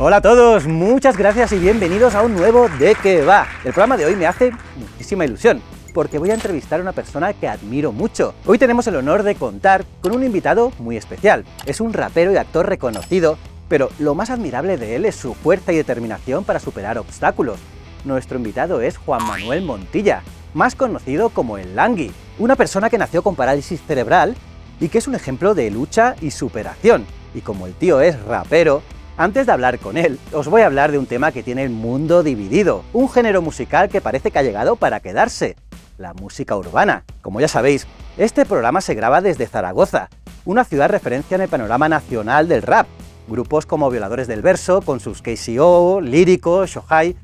Hola a todos, muchas gracias y bienvenidos a un nuevo De qué va. El programa de hoy me hace muchísima ilusión porque voy a entrevistar a una persona que admiro mucho. Hoy tenemos el honor de contar con un invitado muy especial. Es un rapero y actor reconocido, pero lo más admirable de él es su fuerza y determinación para superar obstáculos. Nuestro invitado es Juan Manuel Montilla, más conocido como el Langui, una persona que nació con parálisis cerebral y que es un ejemplo de lucha y superación. Y como el tío es rapero, antes de hablar con él, os voy a hablar de un tema que tiene el mundo dividido, un género musical que parece que ha llegado para quedarse, la música urbana. Como ya sabéis, este programa se graba desde Zaragoza, una ciudad referencia en el panorama nacional del rap. Grupos como Violadores del Verso, con sus KCO, Lírico, Shohai,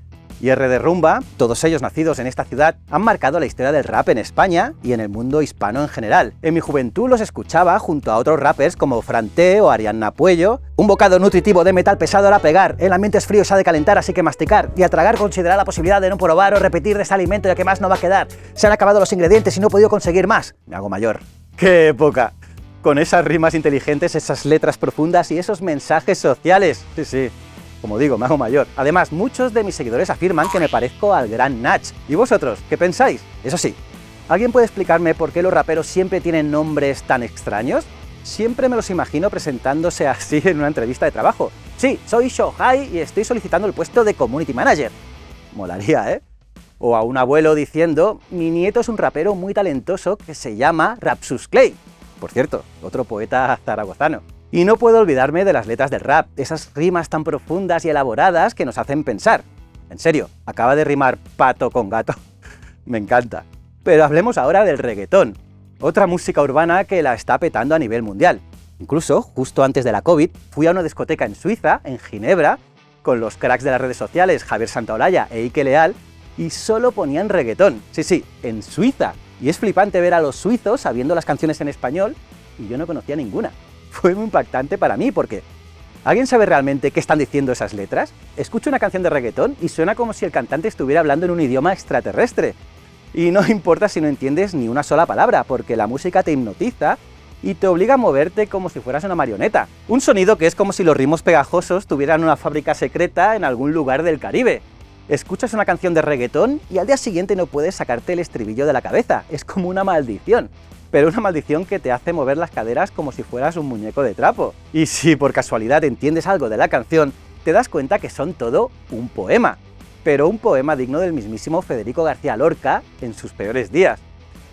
y R Rumba, todos ellos nacidos en esta ciudad, han marcado la historia del rap en España y en el mundo hispano en general. En mi juventud los escuchaba junto a otros rappers como Franté o Arianna Puello. Un bocado nutritivo de metal pesado era pegar, el ambiente es frío, se ha de calentar, así que masticar. Y a tragar considerar la posibilidad de no probar o repetir ese alimento ya que más no va a quedar. Se han acabado los ingredientes y no he podido conseguir más. Me hago mayor. ¡Qué época! Con esas rimas inteligentes, esas letras profundas y esos mensajes sociales. Sí, sí. Como digo, me hago mayor. Además, muchos de mis seguidores afirman que me parezco al gran Natch. ¿Y vosotros? ¿Qué pensáis? Eso sí, ¿alguien puede explicarme por qué los raperos siempre tienen nombres tan extraños? Siempre me los imagino presentándose así en una entrevista de trabajo. Sí, soy Shouhai y estoy solicitando el puesto de Community Manager. Molaría, ¿eh? O a un abuelo diciendo, mi nieto es un rapero muy talentoso que se llama Rapsus Clay. Por cierto, otro poeta zaragozano. Y no puedo olvidarme de las letras del rap, esas rimas tan profundas y elaboradas que nos hacen pensar. En serio, acaba de rimar pato con gato. Me encanta. Pero hablemos ahora del reggaetón, otra música urbana que la está petando a nivel mundial. Incluso, justo antes de la COVID, fui a una discoteca en Suiza, en Ginebra, con los cracks de las redes sociales Javier Santaolalla e Ike Leal, y solo ponían reggaetón. Sí, sí, en Suiza. Y es flipante ver a los suizos sabiendo las canciones en español, y yo no conocía ninguna fue muy impactante para mí porque ¿alguien sabe realmente qué están diciendo esas letras? Escucho una canción de reggaetón y suena como si el cantante estuviera hablando en un idioma extraterrestre. Y no importa si no entiendes ni una sola palabra, porque la música te hipnotiza y te obliga a moverte como si fueras una marioneta. Un sonido que es como si los ritmos pegajosos tuvieran una fábrica secreta en algún lugar del Caribe. Escuchas una canción de reggaetón y al día siguiente no puedes sacarte el estribillo de la cabeza. Es como una maldición pero una maldición que te hace mover las caderas como si fueras un muñeco de trapo. Y si por casualidad entiendes algo de la canción, te das cuenta que son todo un poema, pero un poema digno del mismísimo Federico García Lorca en sus peores días.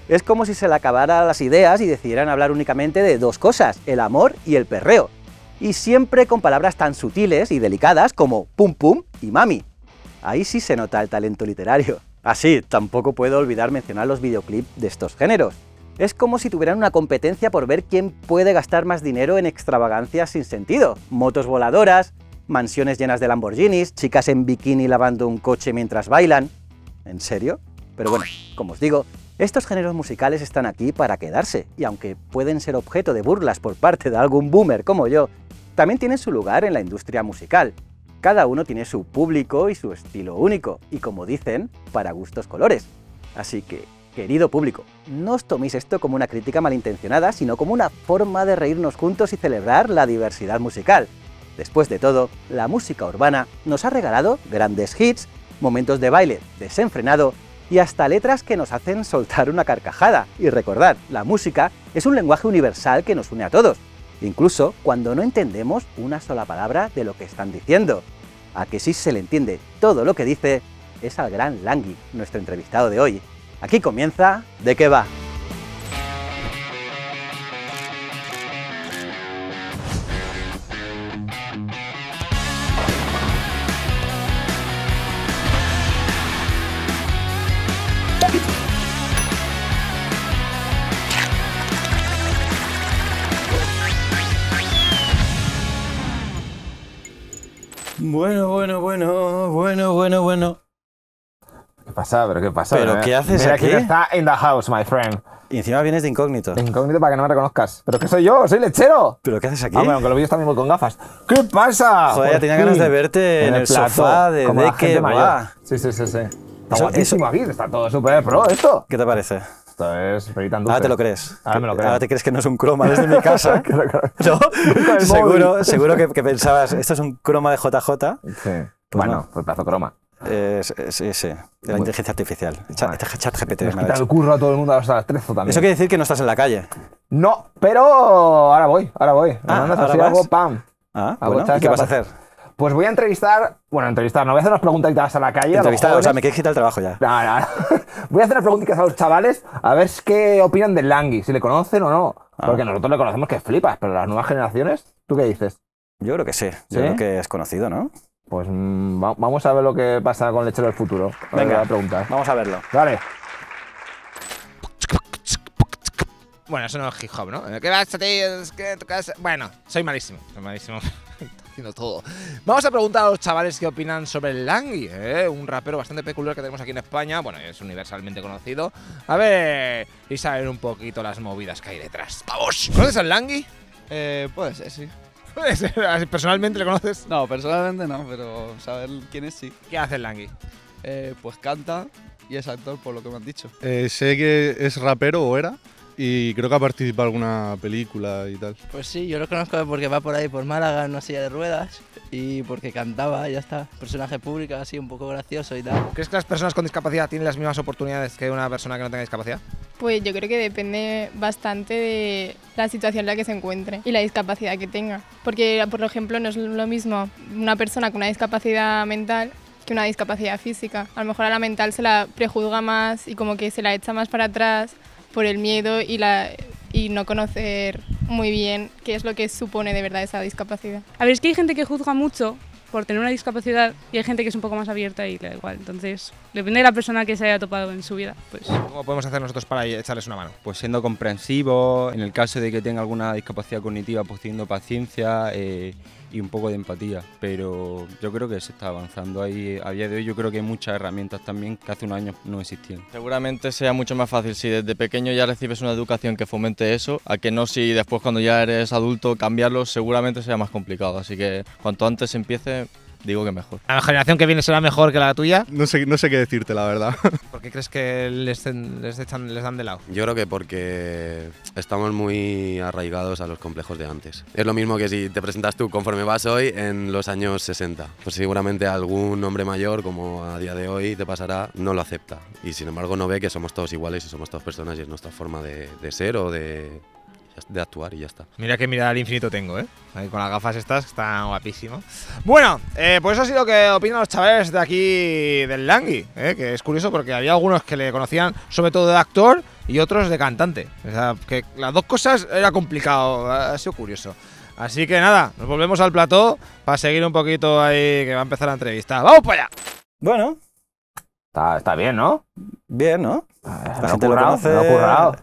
Es como si se le acabaran las ideas y decidieran hablar únicamente de dos cosas, el amor y el perreo, y siempre con palabras tan sutiles y delicadas como pum pum y mami. Ahí sí se nota el talento literario. Así, tampoco puedo olvidar mencionar los videoclips de estos géneros. Es como si tuvieran una competencia por ver quién puede gastar más dinero en extravagancias sin sentido. Motos voladoras, mansiones llenas de Lamborghinis, chicas en bikini lavando un coche mientras bailan. ¿En serio? Pero bueno, como os digo, estos géneros musicales están aquí para quedarse, y aunque pueden ser objeto de burlas por parte de algún boomer como yo, también tienen su lugar en la industria musical. Cada uno tiene su público y su estilo único, y como dicen, para gustos colores. Así que Querido público, no os toméis esto como una crítica malintencionada, sino como una forma de reírnos juntos y celebrar la diversidad musical. Después de todo, la música urbana nos ha regalado grandes hits, momentos de baile desenfrenado y hasta letras que nos hacen soltar una carcajada. Y recordad, la música es un lenguaje universal que nos une a todos, incluso cuando no entendemos una sola palabra de lo que están diciendo. A que sí se le entiende todo lo que dice es al gran Langui, nuestro entrevistado de hoy, Aquí comienza De qué va. Bueno, bueno, bueno, bueno, bueno, bueno. ¿Qué pasa? ¿Pero qué pasa? ¿Pero qué haces Mira aquí? está in the house, my friend. Y encima vienes de incógnito. De incógnito para que no me reconozcas. ¿Pero qué soy yo? ¡Soy lechero! ¿Pero qué haces aquí? Ah, aunque lo está también con gafas. ¿Qué pasa? Joder, tenía ganas de verte en, el, sofá de, que Va. Sí, sí, sí, sí. Está eso, guapísimo aquí, está todo súper pro esto. ¿Qué te parece? Esto es Ahora te lo crees. Ahora me lo ah, creo. Ahora te crees que no es un croma desde mi casa. ¿No? seguro seguro que, pensabas, esto es un croma de JJ. bueno, no. pues plazo croma sí, sí, la inteligencia artificial. Chat, chat GPT. Me quita el curro a todo el mundo hasta las o también. Eso quiere decir que no estás en la calle. No, pero ahora voy, ahora voy. Ah, algo, pam. Ah, ¿y qué vas a hacer? Pues voy a entrevistar, bueno, entrevistar, no voy a hacer unas vas a la calle. Entrevistar, o sea, me quieres quitar el trabajo ya. No, Voy a hacer unas preguntas a los chavales a ver qué opinan del Langui, si le conocen o no. Ah. Porque nosotros le conocemos que flipas, pero las nuevas generaciones, ¿tú qué dices? Yo creo que sí, yo creo que es conocido, ¿no? Pues mm, vamos a ver lo que pasa con Lechero del futuro. Venga, pregunta. vamos a verlo. Vale. Bueno, eso no es hip hop, ¿no? ¿Qué vas a ¿Qué Bueno, soy malísimo. Soy malísimo. haciendo todo. Vamos a preguntar a los chavales qué opinan sobre el Langui, ¿eh? un rapero bastante peculiar que tenemos aquí en España. Bueno, es universalmente conocido. A ver y saber un poquito las movidas que hay detrás. ¡Vamos! ¿Conoces al Langui? Eh, puede ser, sí. ¿Personalmente le conoces? No, personalmente no, pero saber quién es sí. ¿Qué hace Langui? Eh, pues canta y es actor, por lo que me han dicho. Eh, sé que es rapero o era. Y creo que ha participado en alguna película y tal. Pues sí, yo lo conozco porque va por ahí por Málaga en una silla de ruedas y porque cantaba, ya está. Personaje público, así un poco gracioso y tal. ¿Crees que las personas con discapacidad tienen las mismas oportunidades que una persona que no tenga discapacidad? Pues yo creo que depende bastante de la situación en la que se encuentre y la discapacidad que tenga. Porque, por ejemplo, no es lo mismo una persona con una discapacidad mental que una discapacidad física. A lo mejor a la mental se la prejuzga más y como que se la echa más para atrás por el miedo y, la, y no conocer muy bien qué es lo que supone de verdad esa discapacidad. A ver, es que hay gente que juzga mucho por tener una discapacidad y hay gente que es un poco más abierta y le da igual. Entonces, depende de la persona que se haya topado en su vida. Pues. ¿Cómo podemos hacer nosotros para echarles una mano? Pues siendo comprensivos, en el caso de que tenga alguna discapacidad cognitiva, pues teniendo paciencia. Eh, y un poco de empatía, pero yo creo que se está avanzando ahí. A día de hoy yo creo que hay muchas herramientas también que hace unos años no existían. Seguramente sea mucho más fácil si desde pequeño ya recibes una educación que fomente eso, a que no si después cuando ya eres adulto cambiarlo seguramente sea más complicado. Así que cuanto antes empiece, digo que mejor. ¿A la generación que viene será mejor que la tuya? No sé, no sé qué decirte, la verdad. ¿Por qué crees que les, les, dan de lado? Yo creo que porque estamos muy arraigados a los complejos de antes. Es lo mismo que si te presentas tú conforme vas hoy en los años 60. Pues seguramente algún hombre mayor, como a día de hoy te pasará, no lo acepta. Y sin embargo no ve que somos todos iguales y somos todas personas y es nuestra forma de ser o de, de actuar y ya está. Mira que mirada al infinito tengo, ¿eh? con las gafas estas, está guapísimo. Bueno, eh, pues eso ha sido lo que opinan los chavales de aquí del Langui, ¿eh? que es curioso porque había algunos que le conocían sobre todo de actor y otros de cantante. O sea, que las dos cosas era complicado, ha sido curioso. Así que nada, nos volvemos al plató para seguir un poquito ahí que va a empezar la entrevista. ¡Vamos para allá! Bueno, Está, bien, ¿no? Bien, ¿no? Ah, la gente lo conoce,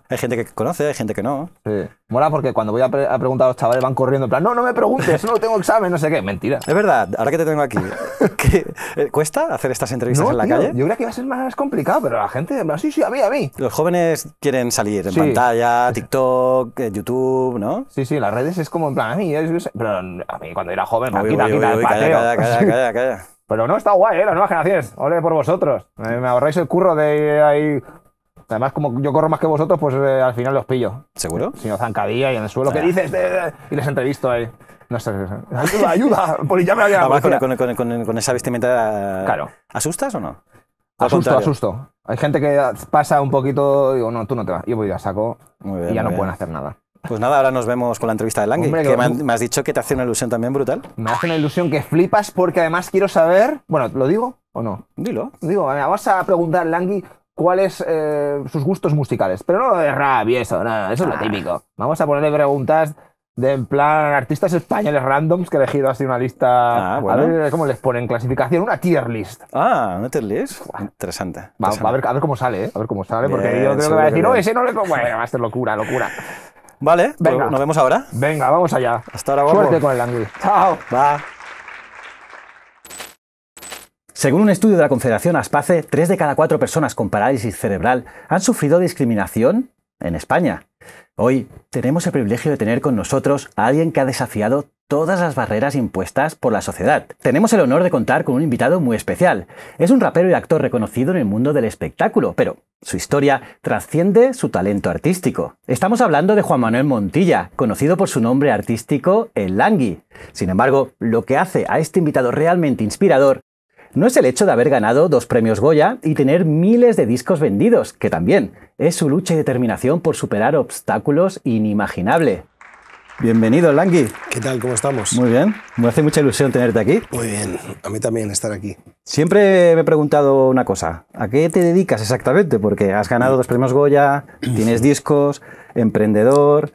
hay gente que conoce, hay gente que no. Sí. Mola porque cuando voy a, preguntar a los chavales van corriendo en plan, no, no me preguntes, no tengo examen, no sé qué. Mentira. Es verdad, ahora que te tengo aquí, eh, ¿cuesta hacer estas entrevistas en la calle? Yo creo que iba a ser más complicado, pero la gente, sí, sí, a mí, a mí. Los jóvenes quieren salir en pantalla, TikTok, YouTube, ¿no? Sí, sí, las redes es como en plan, a mí, pero a mí cuando era joven, aquí, Pero no, está guay, ¿eh? Las nuevas generaciones. Ole por vosotros. me ahorráis el curro de ahí. Además, como yo corro más que vosotros, pues eh, al final los pillo. ¿Seguro? Si no, zancadilla y en el suelo. ¿Qué dices? Y les entrevisto ahí. No sé. Ayuda, ayuda. poli, ya me había con, esa vestimenta. Claro. ¿Asustas o no? asusto, asusto. Hay gente que pasa un poquito. Digo, no, tú no te vas. Yo voy a saco. y ya no pueden hacer nada. Pues nada, ahora nos vemos con la entrevista de Langui, que, me, has dicho que te hace una ilusión también brutal. Me hace una ilusión que flipas porque además quiero saber, bueno, ¿lo digo o no? Dilo. Digo, vamos a preguntar a Langui cuáles eh, sus gustos musicales, pero no de rap y eso, eso es lo ah. típico. Vamos a ponerle preguntas de en plan artistas españoles randoms que he elegido así una lista. Ah, a ver cómo les ponen clasificación, una tier list. Ah, una tier list. Interesante. Va, a, ver, cómo sale, eh, A ver cómo sale, porque yo creo que va a decir, no, ese no le. Bueno, va a ser locura, locura. Vale, pues Venga. nos vemos ahora. Venga, vamos allá. Hasta ahora, guapo. Suerte con el ángulo. Chao. Va. Según un estudio de la Confederación Aspace, tres de cada cuatro personas con parálisis cerebral han sufrido discriminación en España. Hoy tenemos el privilegio de tener con nosotros a alguien que ha desafiado todas las barreras impuestas por la sociedad. Tenemos el honor de contar con un invitado muy especial. Es un rapero y actor reconocido en el mundo del espectáculo, pero su historia trasciende su talento artístico. Estamos hablando de Juan Manuel Montilla, conocido por su nombre artístico El Langui. Sin embargo, lo que hace a este invitado realmente inspirador no es el hecho de haber ganado dos premios Goya y tener miles de discos vendidos, que también es su lucha y determinación por superar obstáculos inimaginable. Bienvenido, Langui. ¿Qué tal? ¿Cómo estamos? Muy bien. Me hace mucha ilusión tenerte aquí. Muy bien. A mí también estar aquí. Siempre me he preguntado una cosa. ¿A qué te dedicas exactamente? Porque has ganado mm. dos premios Goya, tienes discos, emprendedor,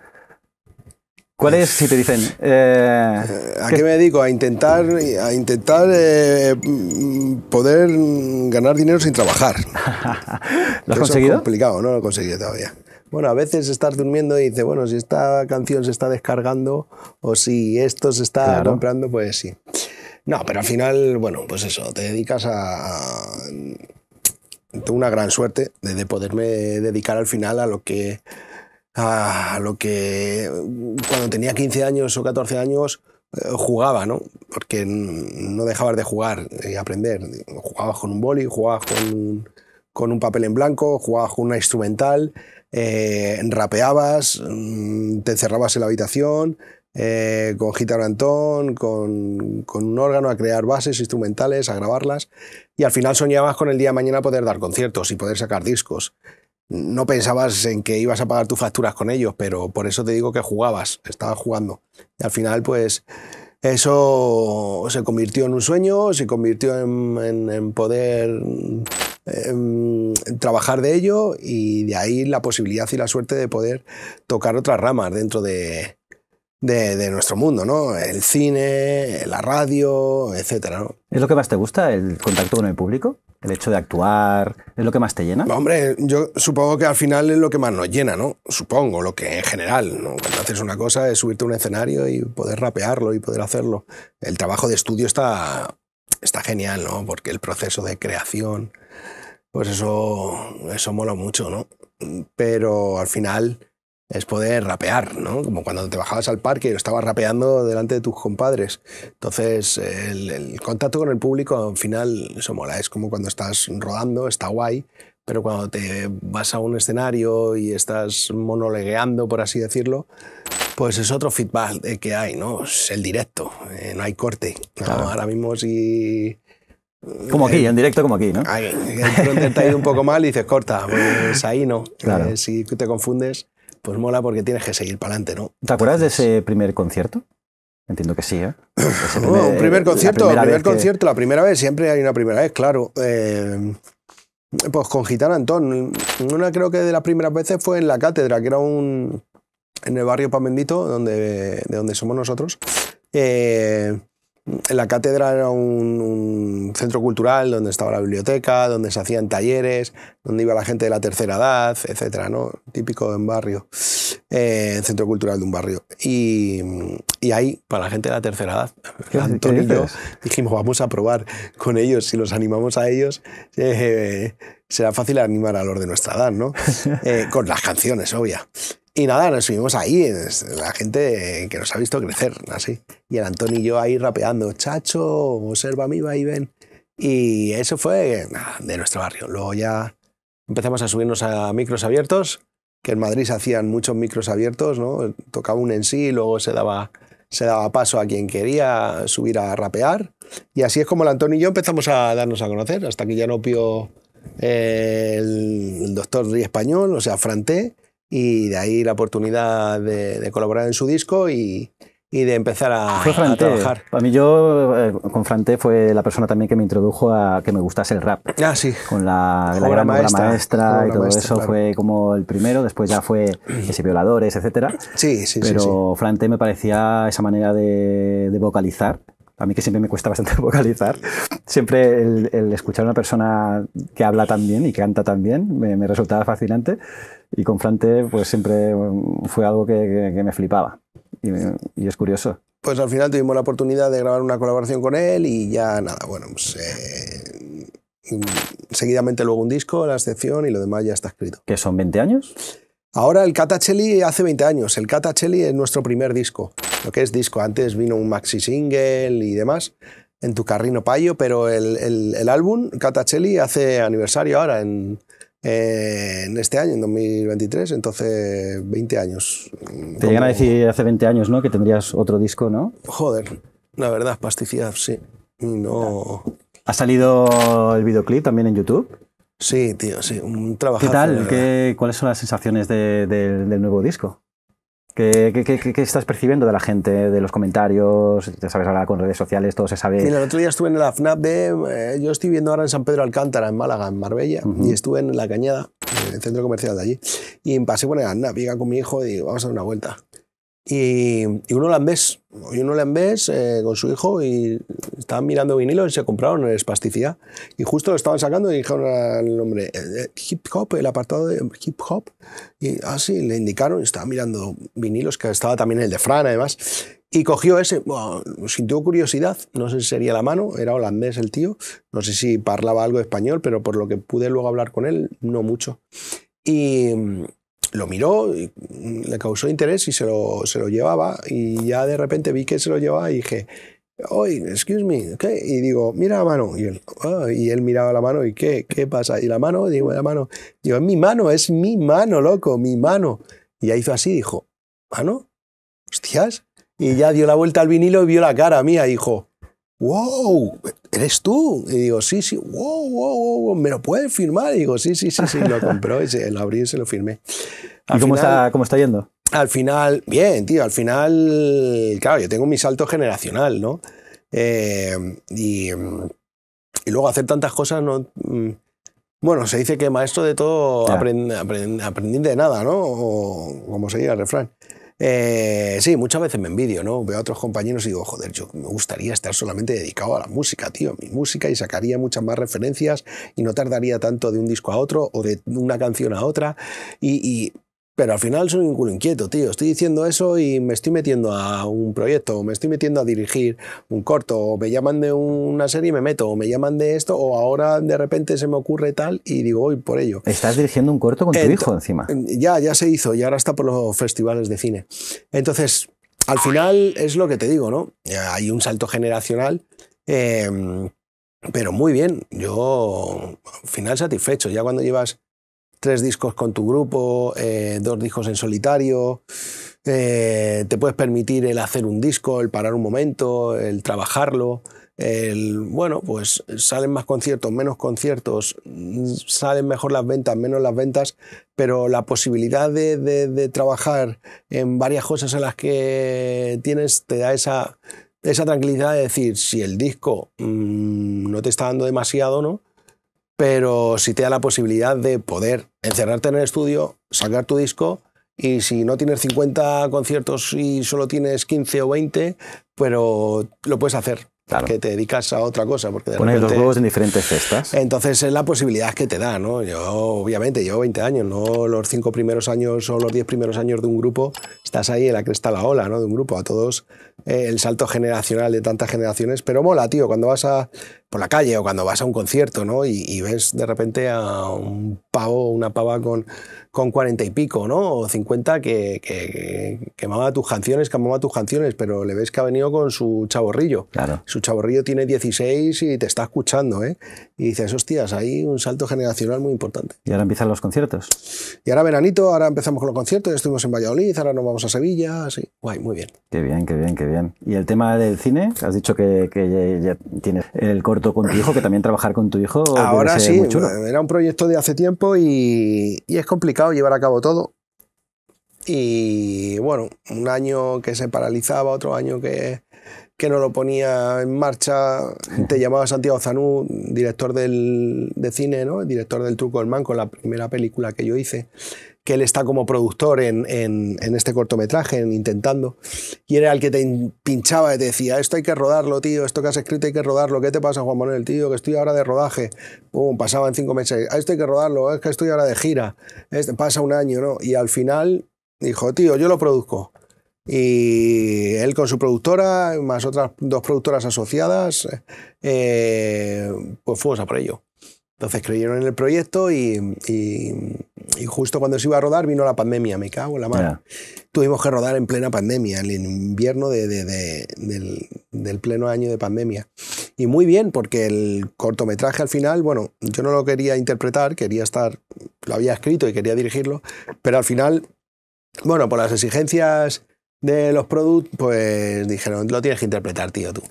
¿Cuál es si te dicen? Eh, eh, ¿A qué, me dedico? A intentar, a intentar eh, poder ganar dinero sin trabajar. ¿Lo has conseguido? Es complicado, no lo he conseguido todavía. Bueno, a veces estás durmiendo y dices, bueno, si esta canción se está descargando o si esto se está comprando, pues sí. No, pero al final, bueno, pues eso, te dedicas a... Tengo una gran suerte de poderme dedicar al final a lo que a lo que cuando tenía 15 años o 14 años eh, jugaba, ¿no? Porque no dejabas de jugar y aprender. Jugabas con un boli, jugabas con un, papel en blanco, jugabas con una instrumental, eh, rapeabas, mm, te encerrabas en la habitación, eh, con guitarra Antón, con, con, un órgano, a crear bases instrumentales, a grabarlas. Y al final soñabas con el día de mañana poder dar conciertos y poder sacar discos no pensabas en que ibas a pagar tus facturas con ellos, pero por eso te digo que jugabas, estabas jugando. Y al final, pues eso se convirtió en un sueño, se convirtió en, poder em, trabajar de ello y de ahí la posibilidad y la suerte de poder tocar otras ramas dentro de, de, nuestro mundo, ¿no? El cine, la radio, etc. ¿Es lo que más te gusta, el contacto con el público? ¿El hecho de actuar? ¿Es lo que más te llena? Hombre, yo supongo que al final es lo que más nos llena, ¿no? Supongo, lo que en general, ¿no? Cuando haces una cosa es subirte a un escenario y poder rapearlo y poder hacerlo. El trabajo de estudio está, está genial, ¿no? Porque el proceso de creación, pues eso, eso mola mucho, ¿no? Pero al final es poder rapear, ¿no? Como cuando te bajabas al parque y estabas rapeando delante de tus compadres. Entonces, el, contacto con el público al final eso mola. Es como cuando estás rodando, está guay, pero cuando te vas a un escenario y estás monolegueando, por así decirlo, pues es otro feedback que hay, ¿no? Es el directo, eh, no hay corte. Ahora mismo sí... Eh, como aquí, en directo como aquí, ¿no? Ahí, te ha un poco mal y dices, corta, pues ahí no. Claro. Eh, si te confundes, pues mola porque tienes que seguir para adelante, ¿no? ¿Te acuerdas de ese primer concierto? Entiendo que sí, ¿eh? un primer concierto, el primer concierto, la primera vez, siempre hay una primera vez, claro. Eh, pues con Gitana Antón. Una creo que de las primeras veces fue en la cátedra, que era un. en el barrio Pamendito, donde, de donde somos nosotros. Eh, la cátedra era un, centro cultural donde estaba la biblioteca, donde se hacían talleres, donde iba la gente de la tercera edad, etcétera, Típico en barrio, eh, centro cultural de un barrio. Y, ahí, para la gente de la tercera edad, Antonio y dijimos, vamos a probar con ellos, si los animamos a ellos, eh, será fácil animar a los de nuestra edad, ¿no? Eh, con las canciones, obvia. Y nada, nos subimos ahí, la gente que nos ha visto crecer, así. Y el Antonio y yo ahí rapeando, chacho, observa mí, va y ven. Y eso fue de nuestro barrio. Luego ya empezamos a subirnos a micros abiertos, que en Madrid se hacían muchos micros abiertos, ¿no? Tocaba un en sí, luego se daba, se daba paso a quien quería subir a rapear. Y así es como el Antonio y yo empezamos a darnos a conocer, hasta que ya no pio eh, el, doctor Rí español, o sea, Franté, y de ahí la oportunidad de, colaborar en su disco y, y de empezar a, trabajar. A mí yo eh, con Frante fue la persona también que me introdujo a que me gustase el rap. Ah, sí. Con la, la gran maestra, y todo eso fue como el primero, después ya fue ese violadores, etcétera. Sí, sí, Pero sí, pero Frante me parecía esa manera de, vocalizar. A mí que siempre me cuesta bastante vocalizar. Siempre el, escuchar a una persona que habla tan bien y canta tan bien me resultaba fascinante. Y con Frante, pues siempre mm, fue algo que, me flipaba. Y, es curioso. Pues al final tuvimos la oportunidad de grabar una colaboración con él y ya nada, bueno, pues, eh, mm, seguidamente luego un disco, la excepción y lo demás ya está escrito. ¿Que son 20 años? Ahora el Catachelli hace 20 años. El Catachelli es nuestro primer disco. Lo que es disco. Antes vino un maxi single y demás en tu carrino payo, pero el, el álbum Catachelli hace aniversario ahora en, eh, en este año, en 2023, entonces 20 años. Te llegan a decir hace 20 años, ¿no? Que tendrías otro disco, ¿no? Joder, la verdad, pasticidad, sí. No. ¿Ha salido el videoclip también en YouTube? Sí, tío, sí, un trabajo. ¿Qué tal? ¿Cuáles son las sensaciones del nuevo disco? ¿Qué, estás percibiendo de la gente, de los comentarios? Ya sabes, ahora con redes sociales todo se sabe. el otro día estuve en la FNAP de... Eh, yo estoy viendo ahora en San Pedro Alcántara, en Málaga, en Marbella, y estuve en La Cañada, el centro comercial de allí, y pasé por la FNAP, llega con mi hijo y digo, vamos a dar una vuelta. Y, y un holandés, y un holandés eh, con su hijo y estaban mirando vinilos y se compraron en espasticidad. Y justo lo estaban sacando y dijeron al hombre, eh, eh, hip hop, el apartado de hip hop. Y así ah, le indicaron, y estaba mirando vinilos, que estaba también el de Fran además. Y cogió ese, bueno, sintió curiosidad, no sé si sería la mano, era holandés el tío, no sé si hablaba algo de español, pero por lo que pude luego hablar con él, no mucho. Y, lo miró, y le causó interés y se lo, se lo llevaba y ya de repente vi que se lo llevaba y dije, oye, excuse me, ¿qué? Y digo, mira la mano. Y él, ah", miraba la mano y ¿qué, qué pasa? Y la mano, digo, la mano, digo, es mi mano, es mi mano, loco, mi mano. Y ahí hizo así, dijo, ¿mano? Hostias. Y ya dio la vuelta al vinilo y vio la cara mía, dijo, wow, ¿eres tú? Y digo, sí, sí, wow, wow, wow, ¿me lo puedes firmar? Y digo, sí, sí, sí, sí, lo compró, y se, lo abrí y se lo firmé. ¿Y cómo, está, cómo está yendo? Al final, bien, tío, al final, claro, yo tengo mi salto generacional, ¿no? Eh, y, y, luego hacer tantas cosas no... Mm, bueno, se dice que maestro de todo, aprende, de nada, ¿no? O como se diga el refrán. Eh, sí, muchas veces me envidio, ¿no? Veo a otros compañeros y digo, joder, yo me gustaría estar solamente dedicado a la música, tío, mi música, y sacaría muchas más referencias y no tardaría tanto de un disco a otro o de una canción a otra. y pero al final soy un culo inquieto, tío. Estoy diciendo eso y me estoy metiendo a un proyecto, o me estoy metiendo a dirigir un corto, o me llaman de una serie y me meto, o me llaman de esto, o ahora de repente se me ocurre tal y digo, voy por ello. Estás dirigiendo un corto con tu hijo encima. Ya, ya se hizo y ahora está por los festivales de cine. Entonces, al final es lo que te digo, ¿no? Hay un salto generacional. Em, pero muy bien, yo al final satisfecho. Ya cuando llevas tres discos con tu grupo, eh, dos discos en solitario, eh, te puedes permitir el hacer un disco, el parar un momento, el trabajarlo. El, bueno, pues salen más conciertos, menos conciertos, mm, salen mejor las ventas, menos las ventas, pero la posibilidad de, trabajar en varias cosas en las que tienes te da esa, tranquilidad de decir, si el disco mm, no te está dando demasiado, ¿no? pero si te da la posibilidad de poder encerrarte en el estudio, sacar tu disco y si no tienes 50 conciertos y solo tienes 15 o 20, pero lo puedes hacer. que te dedicas a otra cosa. Porque Pones los huevos en diferentes cestas. Entonces es la posibilidad que te da, ¿no? Yo, obviamente, llevo 20 años, no los 5 primeros años o los 10 primeros años de un grupo estás ahí en la cresta la ola, ¿no? De un grupo, a todos eh, el salto generacional de tantas generaciones, pero mola, tío, cuando vas por la calle o cuando vas a un concierto, ¿no? Y, ves de repente a un pavo, una pava con, con 40 y pico, ¿no? O 50 que, que, mama tus canciones, que tus canciones, pero le ves que ha venido con su chaborrillo. Su chaborrillo tiene 16 y te está escuchando, ¿eh? Y dices, hostias, hay un salto generacional muy importante. Y ahora empiezan los conciertos. Y ahora veranito, ahora empezamos con los conciertos, ya estuvimos en Valladolid, ahora nos vamos a Sevilla, sí, guay, muy bien. Qué bien, qué bien, qué bien. ¿Y el tema del cine? Has dicho que, ya, tienes el corto con tu hijo, que también trabajar con tu hijo. Ahora sí, era un proyecto de hace tiempo y, es complicado llevar a cabo todo. Y bueno, un año que se paralizaba, otro año que, que no lo ponía en marcha. Te llamaba Santiago Zanú, director del, de cine, director del Truco del Manco, la primera película que yo hice que él está como productor en, este cortometraje, Intentando, y era el que te pinchaba y te decía, esto hay que rodarlo, tío, esto que has escrito hay que rodarlo, ¿qué te pasa, Juan Manuel, tío? Que estoy ahora de rodaje, pasaban cinco meses, ah, esto hay que rodarlo, es que estoy ahora de gira, pasa un año, ¿no? Y al final dijo, tío, yo lo produzco. Y él con su productora, más otras dos productoras asociadas, eh, pues fuimos a por ello. Entonces creyeron en el proyecto y, justo cuando se iba a rodar vino la pandemia, me cago en la mano. Tuvimos que rodar en plena pandemia, en invierno del, del, pleno año de pandemia. Y muy bien, porque el cortometraje al final, bueno, yo no lo quería interpretar, quería estar, lo había escrito y quería dirigirlo, pero al final, bueno, por las exigencias de los productos, pues dijeron, lo tienes que interpretar, tío, tú.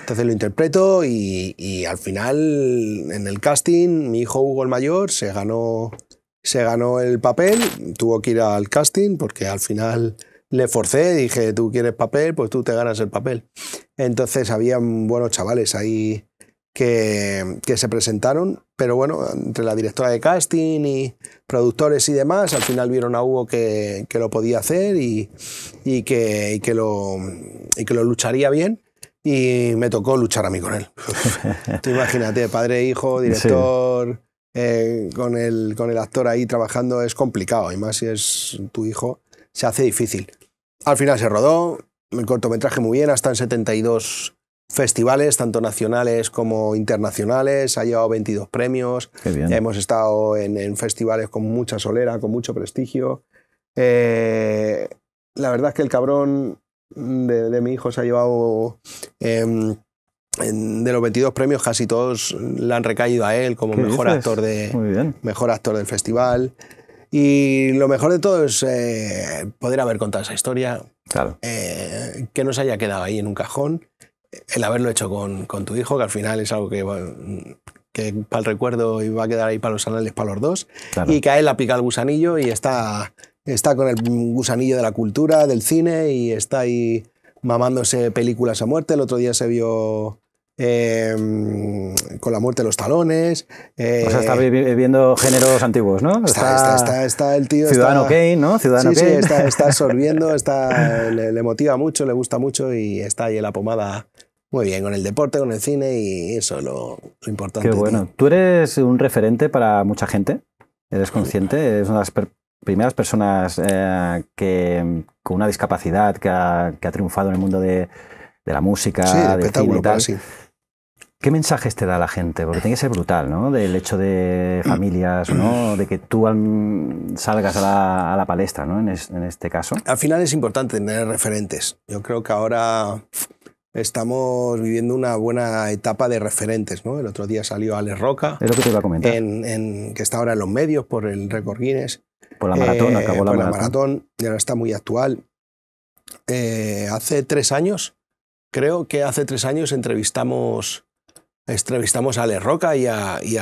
Entonces lo interpreto y, al final, en el casting, mi hijo Hugo el mayor se ganó, se ganó el papel, tuvo que ir al casting porque al final le forcé, dije, tú quieres papel, pues tú te ganas el papel. Entonces había buenos chavales ahí que, se presentaron, pero bueno, entre la directora de casting y productores y demás, al final vieron a Hugo que, lo podía hacer y, que, que lo, que lo lucharía bien. Y me tocó luchar a mí con él. Tú imagínate, padre, hijo, director, eh, con, el, con el actor ahí trabajando es complicado, y más si es tu hijo, se hace difícil. Al final se rodó, el cortometraje muy bien, hasta en 72 festivales, tanto nacionales como internacionales, ha llevado 22 premios, hemos estado en, festivales con mucha solera, con mucho prestigio. Eh, la verdad es que el cabrón de, mi hijo se ha llevado... Em, de los 22 premios casi todos le han recaído a él como mejor actor de mejor actor del festival y lo mejor de todo es eh, poder haber contado esa historia claro. eh, que nos haya quedado ahí en un cajón el haberlo hecho con, tu hijo, que al final es algo que, que para el recuerdo y va a quedar ahí para los anales para los dos, y que a él aplica el gusanillo y está, está con el gusanillo de la cultura, del cine, y está ahí mamándose películas a muerte. El otro día se vio Em, con la muerte de los talones. Eh, o sea, está viviendo géneros antiguos, ¿no? Está, el tío. Ciudadano Kane, ¿no? Ciudadano Kane. está, absorbiendo, está, le, motiva mucho, le gusta mucho y está ahí en la pomada. Muy bien, con el deporte, con el cine y eso lo, importante. Qué bueno. Tú eres un referente para mucha gente, eres consciente, eres una de las primeras personas eh, que, con una discapacidad que ha, triunfado en el mundo de, la música, sí, de y tal. Sí. ¿Qué mensajes te da la gente? Porque tiene que ser brutal, ¿no? Del hecho de familias, ¿no? De que tú salgas a la, palestra, ¿no? En, este caso. Al final es importante tener referentes. Yo creo que ahora estamos viviendo una buena etapa de referentes, ¿no? El otro día salió Alex Roca. Es lo que te iba a comentar. En, que está ahora en los medios por el récord Guinness. Por la maratón, eh, acabó la maratón. la maratón, y ahora está muy actual. Eh, hace tres años, creo que hace tres años entrevistamos entrevistamos a Ale Roca y a, y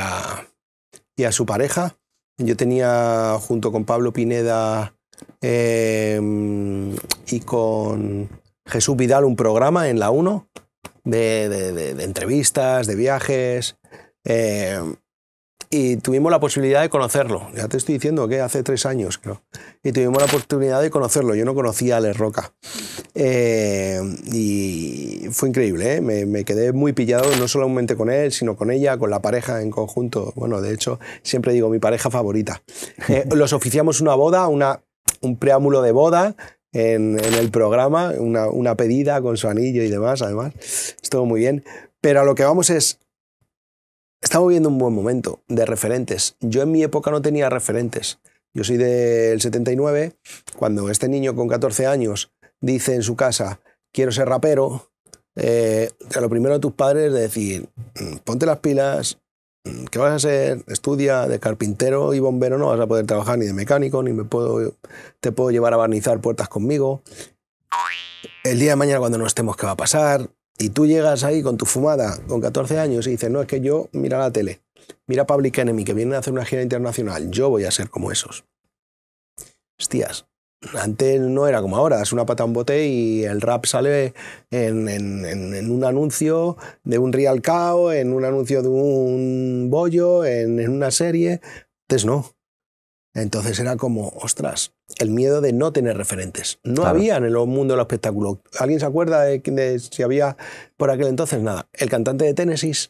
a, su pareja. Yo tenía junto con Pablo Pineda em, y con Jesús Vidal un programa en la 1 de, entrevistas, de viajes. Em, y tuvimos la posibilidad de conocerlo. Ya te estoy diciendo que hace tres años, creo. Y tuvimos la oportunidad de conocerlo. Yo no conocía a Les Roca. Eh, y fue increíble, ¿eh? me, quedé muy pillado, no solamente con él, sino con ella, con la pareja en conjunto. Bueno, de hecho, siempre digo mi pareja favorita. Eh, los oficiamos una boda, una, un preámbulo de boda, en, el programa, una, una, pedida con su anillo y demás, además. Estuvo muy bien. Pero a lo que vamos es, Estamos viviendo un buen momento de referentes. Yo en mi época no tenía referentes. Yo soy del 79, cuando este niño con 14 años dice en su casa, quiero ser rapero, eh, lo primero de tus padres es decir, mm, ponte las pilas, mm, ¿qué vas a hacer? Estudia de carpintero y bombero, no vas a poder trabajar ni de mecánico, ni me puedo, te puedo llevar a barnizar puertas conmigo. El día de mañana cuando no estemos, ¿qué va a pasar? Y tú llegas ahí con tu fumada, con 14 años, y dices, no, es que yo, mira la tele, mira Public Enemy, que vienen a hacer una gira internacional, yo voy a ser como esos. Hostias, antes no era como ahora, es una pata un bote y el rap sale en, un anuncio de un Real Cao, en un anuncio de un bollo, en, una serie. entonces no. Entonces era como, ostras, el miedo de no tener referentes. No había en el mundo los espectáculo. ¿Alguien se acuerda de, si había por aquel entonces? Nada. El cantante de Tennessee.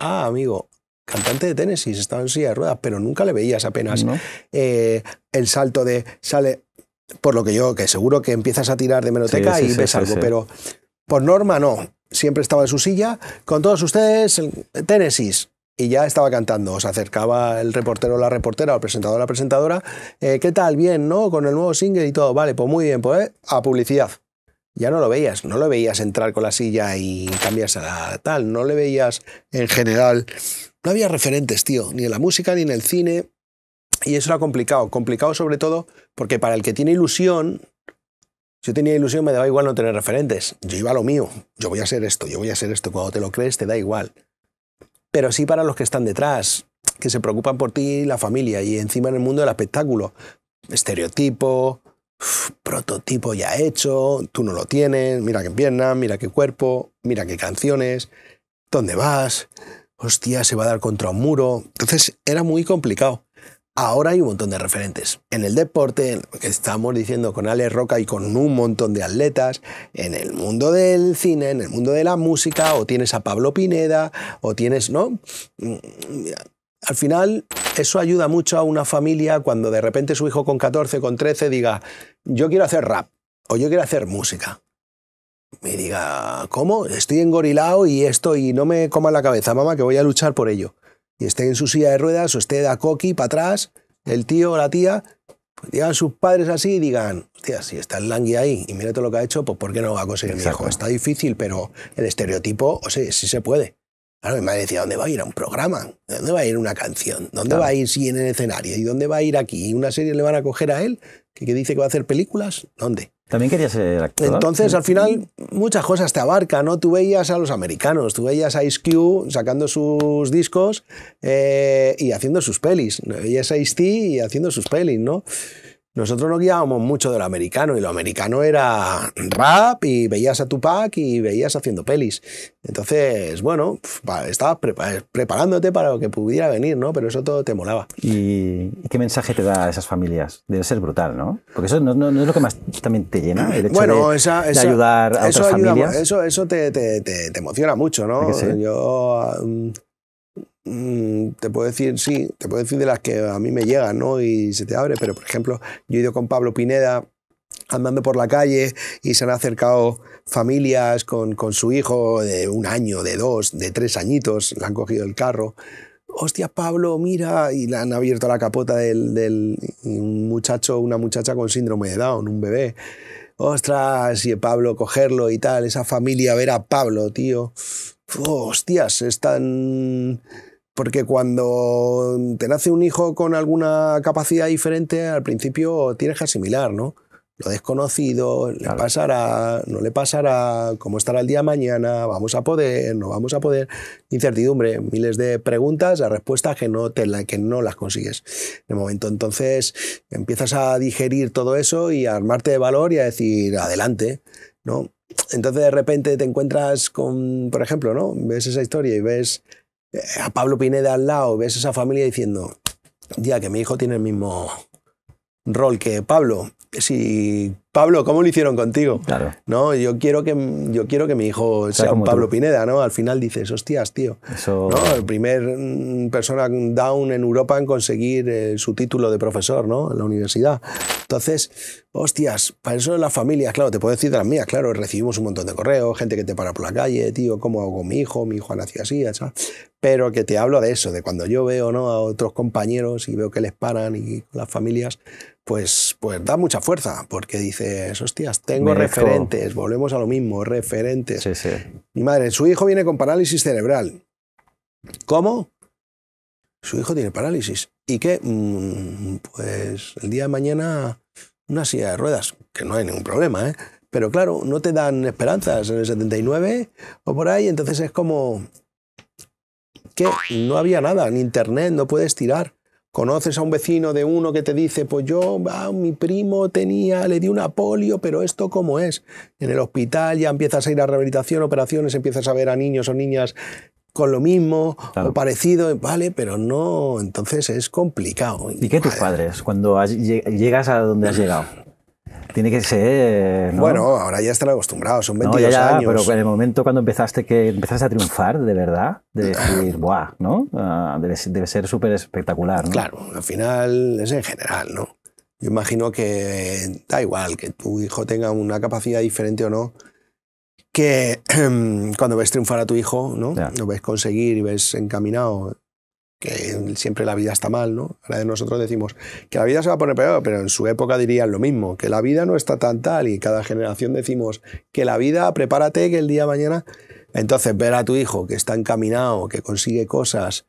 Ah, amigo. Cantante de Tennessee, estaba en silla de ruedas, pero nunca le veías apenas eh, el salto de sale, por lo que yo, que seguro que empiezas a tirar de Menoteca y ves algo, pero por norma no. Siempre estaba en su silla. Con todos ustedes, Tennessee y ya estaba cantando. Se acercaba el reportero o la reportera, o el presentador o la presentadora. Eh, ¿Qué tal? Bien, ¿no? Con el nuevo single y todo. Vale, pues muy bien, pues eh, a publicidad. Ya no lo veías, no lo veías entrar con la silla y cambiarse a tal, no le veías en general. No había referentes, tío, ni en la música, ni en el cine. Y eso era complicado, complicado sobre todo porque para el que tiene ilusión, yo tenía ilusión, me daba igual no tener referentes. Yo iba a lo mío. Yo voy a hacer esto, yo voy a hacer esto. Cuando te lo crees, te da igual pero sí para los que están detrás, que se preocupan por ti y la familia, y encima en el mundo del espectáculo. Estereotipo, prototipo ya hecho, tú no lo tienes, mira qué piernas, mira qué cuerpo, mira qué canciones, dónde vas, hostia, se va a dar contra un muro. Entonces era muy complicado. Ahora hay un montón de referentes. En el deporte, estamos diciendo con Alex Roca y con un montón de atletas, en el mundo del cine, en el mundo de la música, o tienes a Pablo Pineda, o tienes, ¿no? Mm, al final, eso ayuda mucho a una familia cuando de repente su hijo con 14, con 13 diga, yo quiero hacer rap, o yo quiero hacer música. Y diga, ¿cómo? Estoy engorilado y esto, y no me coma la cabeza, mamá, que voy a luchar por ello y esté en su silla de ruedas o esté a coqui para atrás, el tío o la tía, pues digan sus padres así y digan, hostia, si está el Langui ahí y mira todo lo que ha hecho, pues ¿por qué no va a conseguir mi hijo? Está difícil, pero el estereotipo, o sea, sí se puede. Claro, mi madre decía, ¿dónde va a ir a un programa? ¿Dónde va a ir una canción? ¿Dónde va a ir si en el escenario? ¿Y dónde va a ir aquí? ¿Y una serie le van a coger a él? qué que dice que va a hacer películas? ¿Dónde? También quería ser actor. Entonces, al final, muchas cosas te abarcan, ¿no? Tú veías a los americanos, tú veías a Ice Cube sacando sus discos eh, y haciendo sus pelis. Veías a Ice-T y haciendo sus pelis, ¿no? nosotros nos guiábamos mucho de lo americano y lo americano era rap y veías a Tupac y veías haciendo pelis. Entonces, bueno, estabas eh, preparándote para lo que pudiera venir, ¿no? Pero eso todo te molaba. ¿Y qué mensaje te da a esas familias? Debe ser brutal, ¿no? Porque eso no, es lo que más también te llena, el hecho bueno, de, de, ayudar a eso otras familias. Eso, te, emociona mucho, ¿no? Yo... Mm, Mm, te puedo decir, sí, te puedo decir de las que a mí me llegan, ¿no? Y se te abre, pero por ejemplo, yo he ido con Pablo Pineda andando por la calle y se han acercado familias con, su hijo de un año, de dos, de tres añitos, le han cogido el carro. Hostia, Pablo, mira, y le han abierto la capota del, un muchacho, una muchacha con síndrome de Down, un bebé. Ostras, y Pablo cogerlo y tal, esa familia ver a Pablo, tío. hostias, están porque cuando te nace un hijo con alguna capacidad diferente, al principio tienes que asimilar, ¿no? Lo desconocido, pasará, no le pasará, cómo estará el día mañana, vamos a poder, no vamos a poder. Incertidumbre, miles de preguntas, a respuestas que no, te, que no las consigues. De momento entonces empiezas a digerir todo eso y a armarte de valor y a decir, adelante, ¿no? Entonces de repente te encuentras con, por ejemplo, ¿no? Ves esa historia y ves a Pablo Pineda al lado, ves esa familia diciendo, ya que mi hijo tiene el mismo rol que Pablo, si Pablo, ¿cómo lo hicieron contigo? Claro. No, yo quiero que, yo quiero que mi hijo sea, un Pablo Pineda, ¿no? Al final dices, hostias, tío. ¿no? El primer mm, persona down en Europa en conseguir eh, su título de profesor, ¿no? En la universidad. Entonces, hostias, para eso las familias, claro, te puedo decir de las mías, claro, recibimos un montón de correos, gente que te para por la calle, tío, ¿cómo hago con mi hijo? Mi hijo ha nacido así, ¿sabes? Pero que te hablo de eso, de cuando yo veo, ¿no? A otros compañeros y veo que les paran y las familias, pues, pues da mucha fuerza, porque dice esos hostias, tengo referentes, volvemos a lo mismo, referentes. Mi madre, su hijo viene con parálisis cerebral. ¿Cómo? Su hijo tiene parálisis. ¿Y qué? Mm, pues el día de mañana una silla de ruedas, que no hay ningún problema, ¿eh? Pero claro, no te dan esperanzas en el 79 o por ahí, entonces es como que no había nada, ni internet, no puedes tirar conoces a un vecino de uno que te dice, pues yo, mi primo tenía, le di una polio, pero esto cómo es. En el hospital ya empiezas a ir a rehabilitación, operaciones, empiezas a ver a niños o niñas con lo mismo o parecido, vale, pero no, entonces es complicado. ¿Y qué tus padres cuando llegas a donde has llegado? Tiene que ser. Bueno, ahora ya estará acostumbrado, son 20 años. Pero en el momento cuando empezaste que empezaste a triunfar, de verdad, de ah. decir, ¡buah! ¿no? Ah, debe, ser súper espectacular. Claro, al final es en general, ¿no? Yo imagino que da igual que tu hijo tenga una capacidad diferente o no, que cuando ves triunfar a tu hijo, ¿no? Lo ves conseguir y ves encaminado que siempre la vida está mal, ¿no? Ahora nosotros decimos que la vida se va a poner peor, pero en su época dirían lo mismo, que la vida no está tan tal y cada generación decimos que la vida, prepárate que el día de mañana... Entonces, ver a tu hijo que está encaminado, que consigue cosas,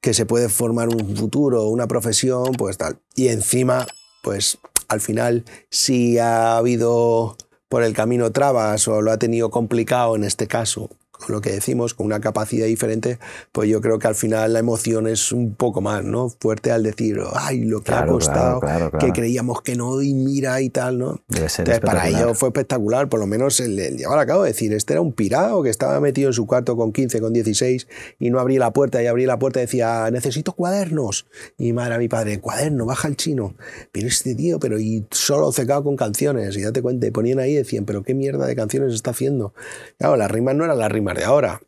que se puede formar un futuro, una profesión, pues tal. Y encima, pues al final, si ha habido por el camino trabas o lo ha tenido complicado en este caso, con lo que decimos, con una capacidad diferente, pues yo creo que al final la emoción es un poco más ¿no? fuerte al decir, ay, lo que ha costado, que creíamos que no, y mira y tal, ¿no? para ello fue espectacular, por lo menos el, el, ahora acabo de decir, este era un pirado que estaba metido en su cuarto con 15, con 16 y no abría la puerta y abrí la puerta y decía, necesito cuadernos. Y madre a mi padre, cuaderno, baja el chino. Pero este tío, pero y solo secado con canciones, y date cuenta, ponían ahí y decían, pero qué mierda de canciones está haciendo. Claro, las rimas no eran las rimas de ahora